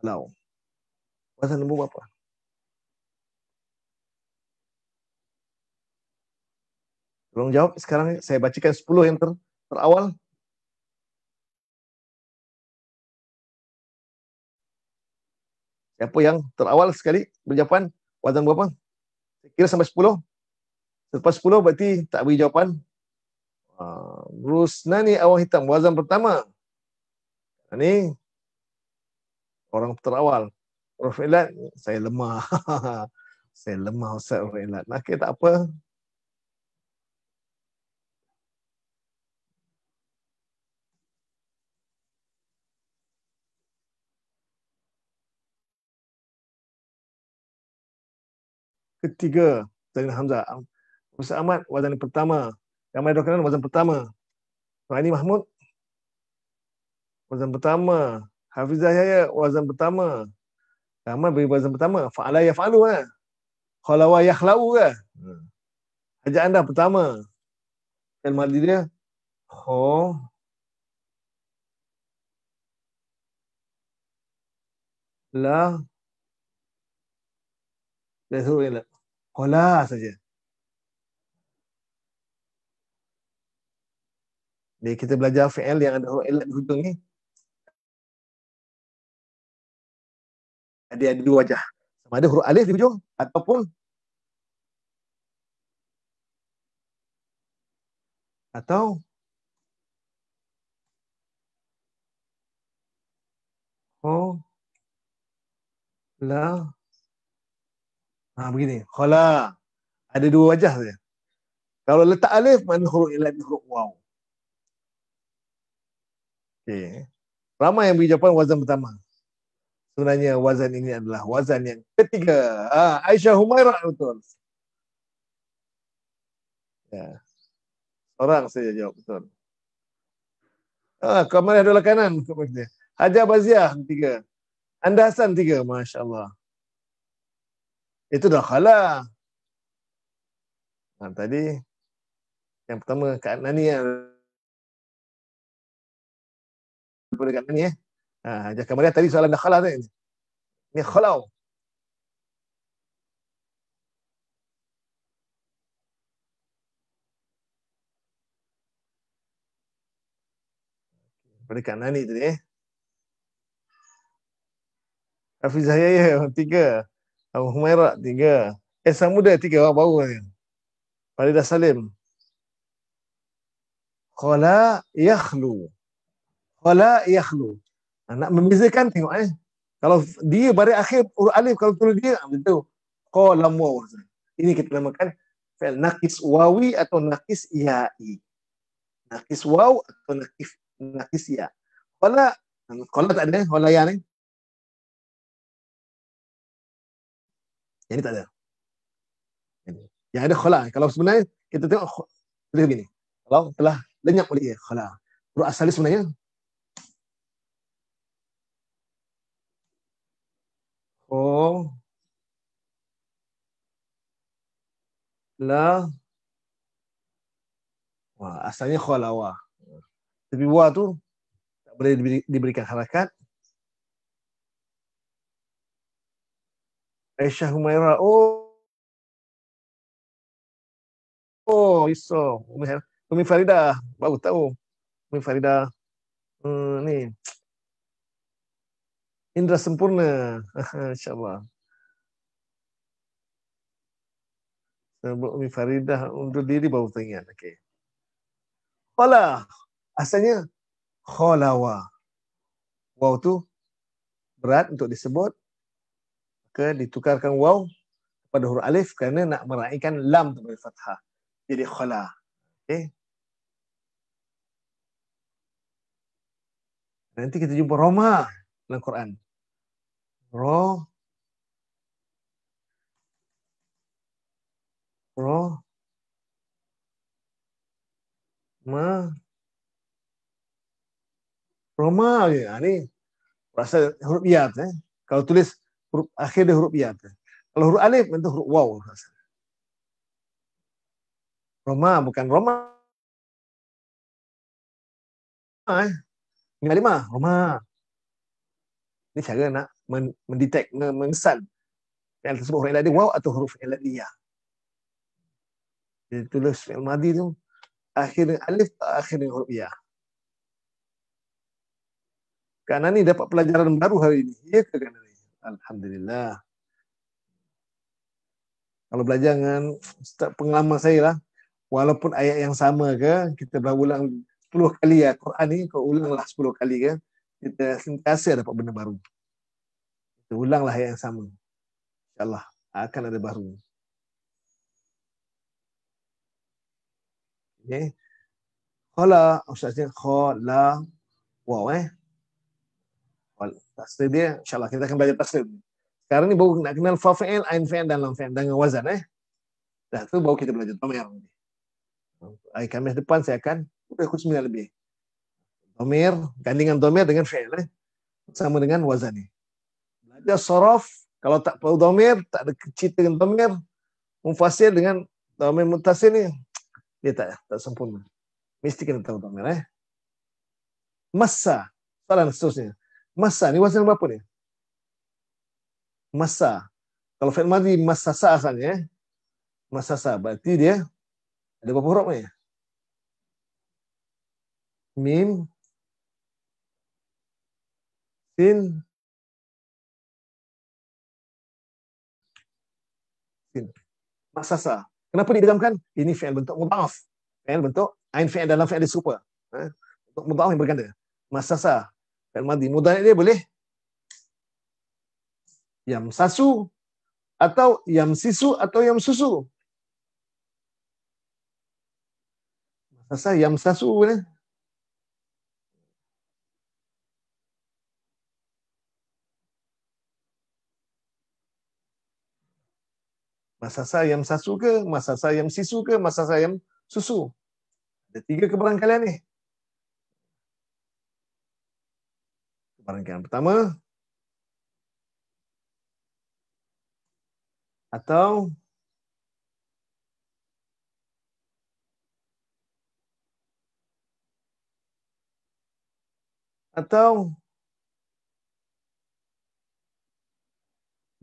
Kalau wazan nombor berapa? Belum jawab, sekarang saya bacakan 10 yang ter terawal. Siapa yang terawal sekali berjawapan? Wazan berapa? kira sampai 10. Selepas 10 berarti tak beri jawapan. Uh, ah, Rusnani awang hitam. Wazan pertama. Ini orang terawal. Elad saya lemah. saya lemah Ustaz Elad Okay, tak apa. ketiga dari Hamzah. Ustaz Ahmad wazan pertama. Yang mana kenal wazan pertama. Rani Mahmud wazan pertama. Hafizah Yahya wazan pertama. Ahmad beri wazan pertama. Fa'ala yaf'alu ha. Eh. Khalawa yakhlau ke? Eh. Hmm. Haji anda pertama. Dan mali dia. Ho. La. La suruh Kola saja. Jadi kita belajar fi'il yang ada huruf ilat di hujung ni. Jadi ada dua wajah. Sama ada huruf alif di hujung ataupun atau oh la Ha, begini. Khala. Ada dua wajah saja. Kalau letak alif, mana huruf ilat huruf waw. Okay. Ramai yang beri jawapan wazan pertama. Sebenarnya wazan ini adalah wazan yang ketiga. Ha, Aisyah Humairah betul. Ya. Orang saja jawab betul. Ah, ha, kamar adalah kanan. Hajar Baziah tiga. Anda Hasan tiga. Masya Allah itu dah khala. Ha, tadi yang pertama Kak Nani yang lupa dekat Nani eh. Ha, Jaka Maria eh, tadi soalan dah khala tu. Ni, ni khalau. Pada Kak Nani tadi eh. Hafizah Yahya, tiga. Abu Humairah tiga. Eh muda tiga orang baru ni. Farida Salim. Qala yakhlu. Qala yakhlu. Nak membezakan tengok eh. Kalau dia baris akhir huruf alif kalau tulis dia tu. Qala waw. Ini kita namakan fi'il naqis wawi atau naqis ya'i. Naqis waw atau naqis naqis ya. Qala qala tak ada qala ya ni. Yang ni tak ada. Yang ada khala. Kalau sebenarnya kita tengok kita begini. Kalau telah lenyap oleh ia khala. Huruf asal sebenarnya Oh. La. Wah, asalnya khala wah. Tapi wah tu tak boleh diberikan harakat Aisyah Humaira. Oh. Oh, Isa. Umi Farida. Baru tahu. Umi Farida. Hmm, ni. Indra sempurna. InsyaAllah. Umi Faridah undur diri baru tengah, Okay. Kola. Asalnya. Kholawa. Wow tu berat untuk disebut maka ditukarkan waw pada huruf alif kerana nak meraihkan lam daripada fathah. Jadi khala. Okay. Nanti kita jumpa Roma dalam Quran. Ro. Ro. Ma. Roma. Ya, ni. Rasa huruf iat. Ya eh. Kalau tulis huruf akhir dia huruf ya ke. Kalau huruf alif itu huruf waw. Roma bukan Roma. Roma eh. Ini alif Roma. Ini cara nak men mendetek, mengesan. Yang tersebut huruf ilah waw atau huruf ilah dia. Ya? Dia tulis fi'il madi tu. Akhir dengan alif atau akhir dengan huruf ya. Kanani dapat pelajaran baru hari ini. Ya ke Kanani? Alhamdulillah. Kalau belajar dengan pengalaman saya lah, walaupun ayat yang sama ke, kita berulang 10 kali ya, Quran ni, kau ulanglah 10 kali ke, kita sentiasa dapat benda baru. Kita ulanglah ayat yang sama. InsyaAllah, akan ada baru. Okay. Khala, maksudnya khala, wow eh, tasrif dia insyaallah kita akan belajar tasrif. Sekarang ni baru nak kenal fa'il, ain fa'il dan lam fa'il dengan wazan eh. Dah tu baru kita belajar dhamir ni. Hari Khamis depan saya akan sudah kurs sembilan lebih. Dhamir gandingan dhamir dengan fa'il eh. Sama dengan wazan ni. Belajar sorof. kalau tak perlu dhamir, tak ada cerita dengan dhamir, mufasil dengan dhamir mutasil ni dia tak tak sempurna. Mesti kena tahu dhamir eh. Masa soalan seterusnya. Masa ni wazan apa ni? Masa. Kalau fi'il madhi masa sa asalnya. Eh. Masa sa. Berarti dia ada berapa huruf ni? Mim. Sin. Sin. Masa sa. Kenapa diidamkan? Ini fi'il bentuk mudaf. Fi'il bentuk. Ain fi'il dalam fi'il serupa. Ha? Untuk mudaf yang berganda. Masa sa. Fi'il madhi. Mudhari' dia boleh. Yam sasu. Atau yam sisu. Atau yam susu. Masa yam sasu. Ne? Eh? Masa saya yang sasu ke? Masa saya yang sisu ke? Masa saya yang susu? Ada tiga keberangkalian ni. Eh? kebarangkalian pertama atau atau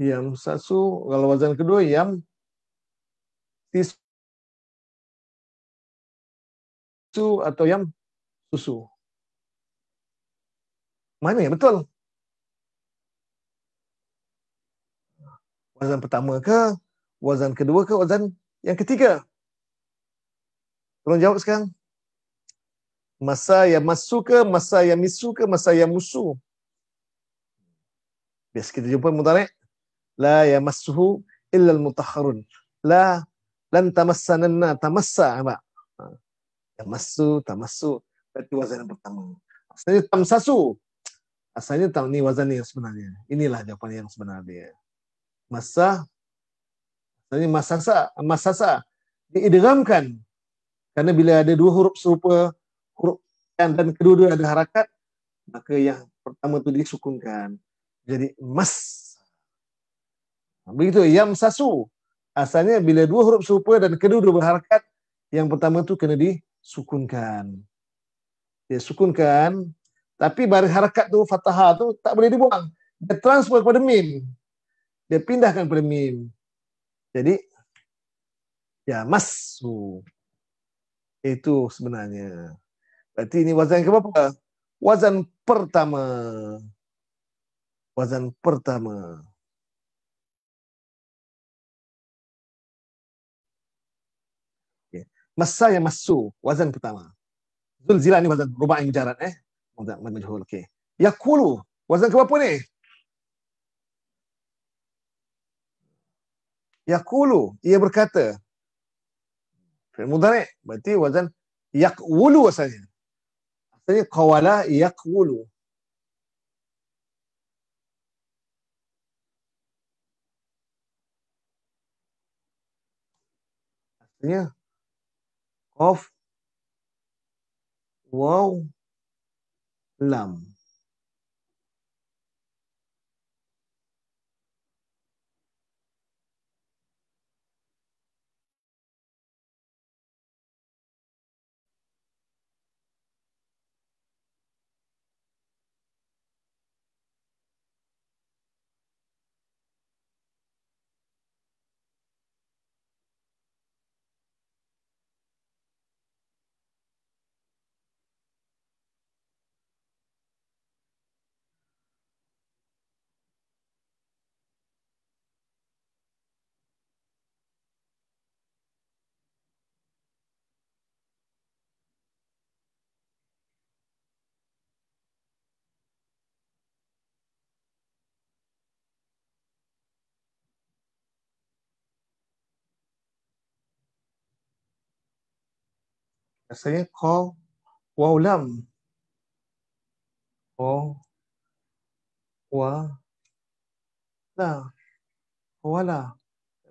yang satu kalau wazan kedua yang tisu atau yam susu mana yang betul? Wazan pertama ke? Wazan kedua ke? Wazan yang ketiga? Tolong jawab sekarang. Masa yang masu ke? Masa yang misu ke? Masa yang musu? Biasa kita jumpa mutarik. Eh. La ya masuhu illa al-mutakharun. La lan tamassananna tamassa. Apa? Ha, ha. Ya masu, tamassu. Berarti wazan yang pertama. Maksudnya tamsasu asalnya tahu ni wazan yang sebenarnya. Inilah jawapan yang sebenarnya. Masa asalnya masasa, masasa diidramkan. Karena bila ada dua huruf serupa, huruf dan kedua-dua ada harakat, maka yang pertama itu disukunkan. Jadi mas. Begitu, yam sasu. Asalnya bila dua huruf serupa dan kedua-dua berharakat, yang pertama tu kena disukunkan. Ya, sukunkan, tapi baris harakat tu, fataha tu tak boleh dibuang. Dia transfer kepada mim. Dia pindahkan kepada mim. Jadi, ya masu. Itu sebenarnya. Berarti ini wazan ke berapa? Wazan pertama. Wazan pertama. Okay. Masa yang masu. Wazan pertama. Zul Zila ni wazan rubah yang jarak eh mudhaf mad majhul okey yaqulu wazan ke berapa ni yaqulu ia berkata fi mudhari berarti wazan yakulu wazan asalnya kawala yakulu. Artinya, of wow lam. biasanya call waulam oh wa la wala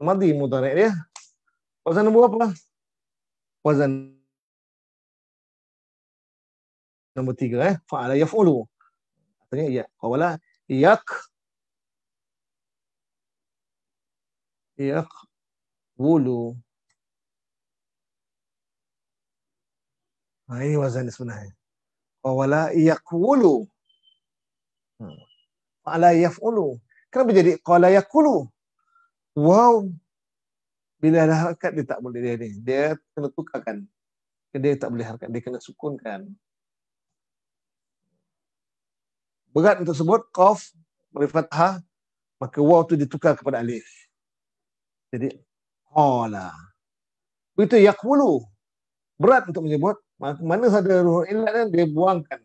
madi mudhari ya wazan nombor apa wazan nombor tiga eh fa'ala yaf'ulu artinya ya wala yak yak wulu Nah ha, ini wazan dia sebenarnya. Fawala yakulu. Fa'ala ha. yaf'ulu. Kenapa jadi qala yakulu? Wow. Bila ada harkat dia tak boleh dia ni. Dia kena tukarkan. Dia tak boleh harkat. Dia kena sukunkan. Berat untuk sebut. Qaf. Merifatha. Maka wow tu ditukar kepada alif. Jadi. Qala. itu yakulu. Berat untuk menyebut mana ada ruh ilat kan dia buangkan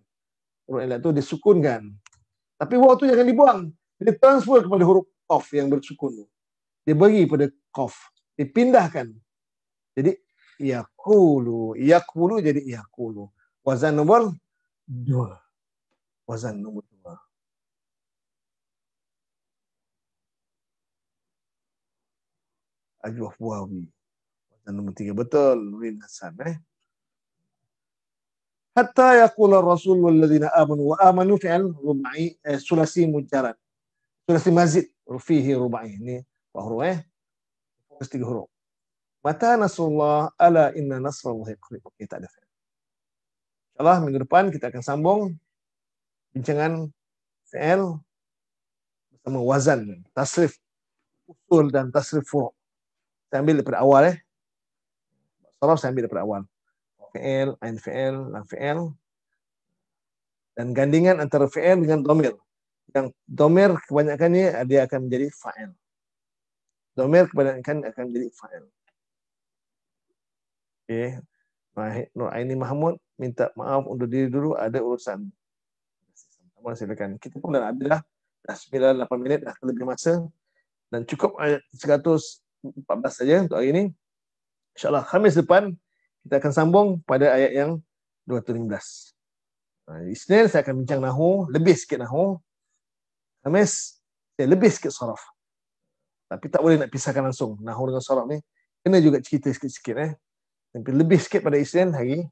ruh ilat tu dia sukunkan tapi waktu tu jangan dibuang dia transfer kepada huruf qaf yang bersukun tu dia bagi pada qaf dipindahkan jadi yaqulu yaqulu jadi yaqulu wazan nomor dua, wazan nomor dua. ajwa fawi wazan nomor 3 betul rin hasan eh hatta yaqula ar-rasul wal ladzina amanu wa amanu fi'l rubai eh, sulasi mujarrad sulasi mazid fihi rubai ini huruf eh mesti huruf mata nasrullah ala inna nasrullah qrib kita tak ada fi'l insyaallah minggu depan kita akan sambung bincangan fi'l bersama wazan tasrif usul dan tasrif furu' saya ambil daripada awal eh sarf saya ambil daripada awal fi'il, ain fi'il, lam fi'il. Dan gandingan antara fi'il dengan domir. Yang domir ni dia akan menjadi fa'il. Domir kebanyakan akan menjadi fa'il. Okay. Nur Aini Mahmud minta maaf untuk diri dulu ada urusan. Mohon silakan. Kita pun dah habis dah. Dah 9-8 minit dah lebih masa. Dan cukup 114 saja untuk hari ini. InsyaAllah Khamis depan kita akan sambung pada ayat yang 215. Isnin ha, saya akan bincang nahu, lebih sikit nahu. Khamis, saya lebih sikit sorof. Tapi tak boleh nak pisahkan langsung nahu dengan sorof ni. Kena juga cerita sikit-sikit eh. Tapi lebih sikit pada Isnin hari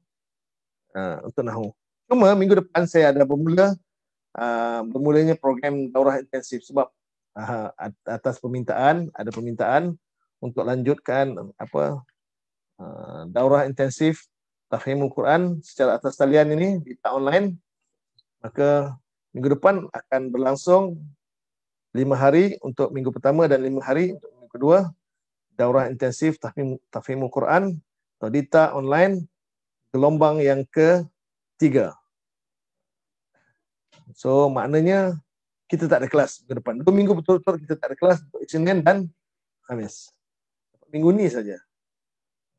uh, untuk nahu. Cuma minggu depan saya ada bermula uh, bermulanya program daurah intensif sebab uh, atas permintaan ada permintaan untuk lanjutkan apa Ah, daurah intensif tafhimul Quran secara atas talian ini di online maka minggu depan akan berlangsung lima hari untuk minggu pertama dan lima hari untuk minggu kedua daurah intensif tafhim, tafhimul Quran atau dita online gelombang yang ketiga. So maknanya kita tak ada kelas minggu depan. Dua minggu betul-betul kita tak ada kelas untuk Isnin dan Khamis. Minggu ni saja.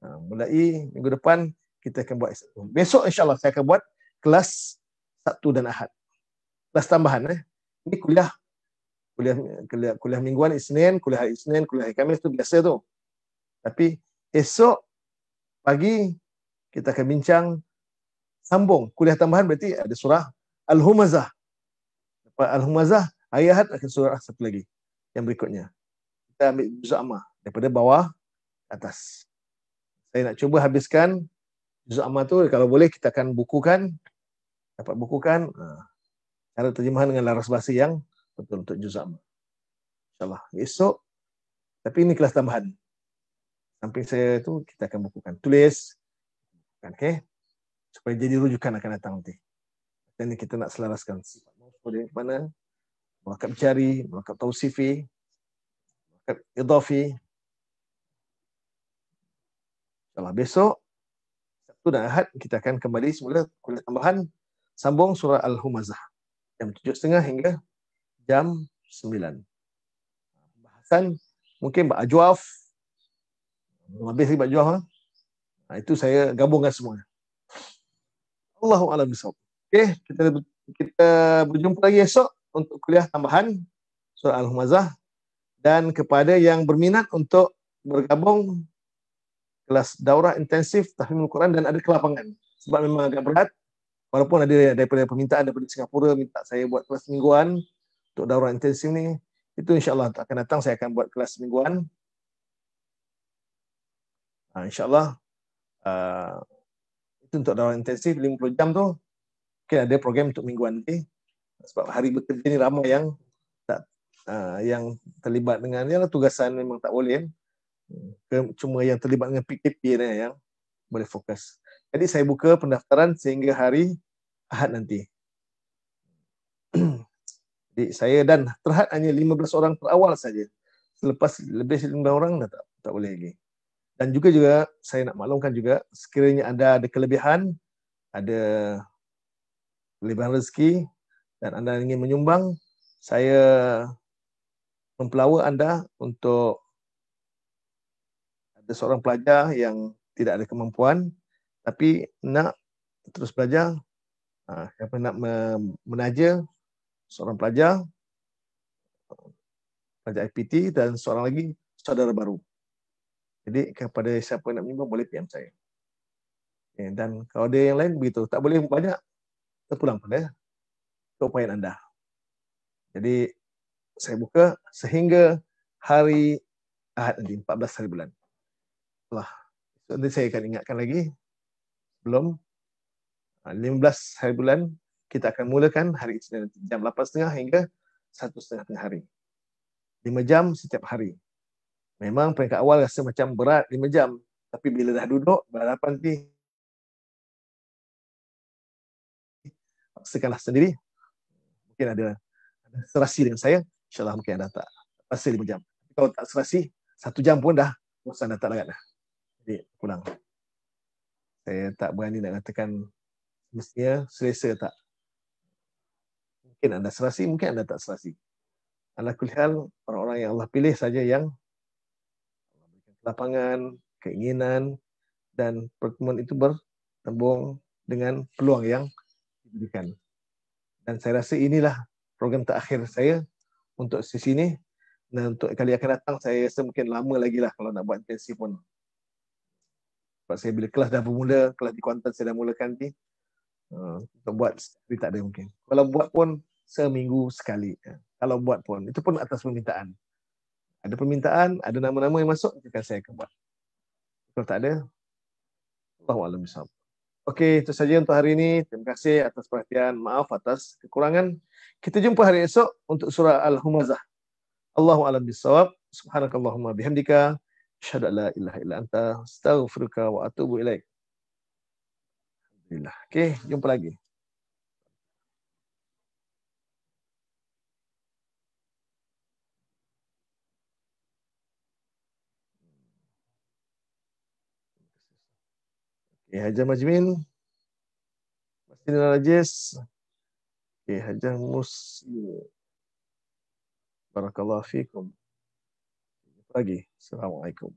Ha, mulai minggu depan kita akan buat besok insyaallah saya akan buat kelas Sabtu dan Ahad kelas tambahan eh ini kuliah kuliah kuliah, kuliah mingguan Isnin kuliah hari Isnin kuliah hari Khamis tu biasa tu tapi esok pagi kita akan bincang sambung kuliah tambahan berarti ada surah Al-Humazah Al-Humazah hari akan surah satu lagi yang berikutnya kita ambil juz daripada bawah atas saya nak cuba habiskan juz amal tu kalau boleh kita akan bukukan dapat bukukan ha, cara terjemahan dengan laras bahasa yang betul untuk juz amal insyaallah esok tapi ini kelas tambahan samping saya tu kita akan bukukan tulis kan okey supaya jadi rujukan akan datang nanti dan kita nak selaraskan sifat mana melakap cari melakap tausifi melakap idafi kalau besok Sabtu dan Ahad kita akan kembali semula kuliah tambahan sambung surah Al-Humazah jam 7.30 hingga jam 9. Pembahasan mungkin pak Ajwaf belum habis lagi pak Ajwaf ha? nah, itu saya gabungkan semua. Allahu a'lam bishawab. Okey, kita kita berjumpa lagi esok untuk kuliah tambahan surah Al-Humazah dan kepada yang berminat untuk bergabung kelas daurah intensif tahfimul Quran dan ada kelapangan. Sebab memang agak berat. Walaupun ada daripada permintaan daripada Singapura minta saya buat kelas mingguan untuk daurah intensif ni. Itu insyaAllah akan datang saya akan buat kelas mingguan. Ha, InsyaAllah uh, itu untuk daurah intensif 50 jam tu. Okay, ada program untuk mingguan nanti. Okay. Sebab hari bekerja ni ramai yang tak uh, yang terlibat dengan ni lah tugasan memang tak boleh cuma yang terlibat dengan PKP ni yang boleh fokus. Jadi saya buka pendaftaran sehingga hari Ahad nanti. Jadi saya dan terhad hanya 15 orang terawal saja. Selepas lebih 15 orang dah tak tak boleh lagi. Dan juga juga saya nak maklumkan juga sekiranya anda ada kelebihan, ada kelebihan rezeki dan anda ingin menyumbang, saya mempelawa anda untuk ada seorang pelajar yang tidak ada kemampuan tapi nak terus belajar ha, siapa nak menaja seorang pelajar pelajar IPT dan seorang lagi saudara baru jadi kepada siapa nak menyumbang boleh PM saya eh, dan kalau ada yang lain begitu tak boleh banyak terpulang pada keupayaan anda jadi saya buka sehingga hari Ahad nanti 14 hari bulan lah. Nanti saya akan ingatkan lagi. Belum. 15 ah, hari bulan kita akan mulakan hari ini nanti jam 8.30 hingga 1.30 tengah hari. 5 jam setiap hari. Memang peringkat awal rasa macam berat 5 jam. Tapi bila dah duduk, berapa nanti paksakanlah sendiri. Mungkin ada, serasi dengan saya. InsyaAllah mungkin anda tak rasa 5 jam. Kalau tak serasi, 1 jam pun dah. Masa anda tak larat dah jadi pulang. Saya tak berani nak katakan mestinya selesa tak. Mungkin anda serasi, mungkin anda tak serasi. Alah kuliah orang-orang yang Allah pilih saja yang memberikan lapangan, keinginan, dan pertemuan itu bertembung dengan peluang yang diberikan. Dan saya rasa inilah program terakhir saya untuk sesi ini. Dan untuk kali akan datang, saya rasa mungkin lama lagi lah kalau nak buat intensif pun. Sebab saya bila kelas dah bermula, kelas di Kuantan saya dah mulakan ni, uh, eh, untuk buat, tapi tak ada mungkin. Kalau buat pun, seminggu sekali. Eh. Kalau buat pun, itu pun atas permintaan. Ada permintaan, ada nama-nama yang masuk, itu kan saya akan buat. Kalau tak ada, Allah Alam Bisa. Okey, itu saja untuk hari ini. Terima kasih atas perhatian. Maaf atas kekurangan. Kita jumpa hari esok untuk surah Al-Humazah. Allahu Alam Bisa. Subhanakallahumma bihamdika syahadu la ilaha illa anta astaghfiruka wa atubu ilaik. Alhamdulillah. Okey, jumpa lagi. Okey, Hajar Majmin. Masjidina Rajis. Okey, Hajar Musi. Barakallahu fikum lagi. Assalamualaikum.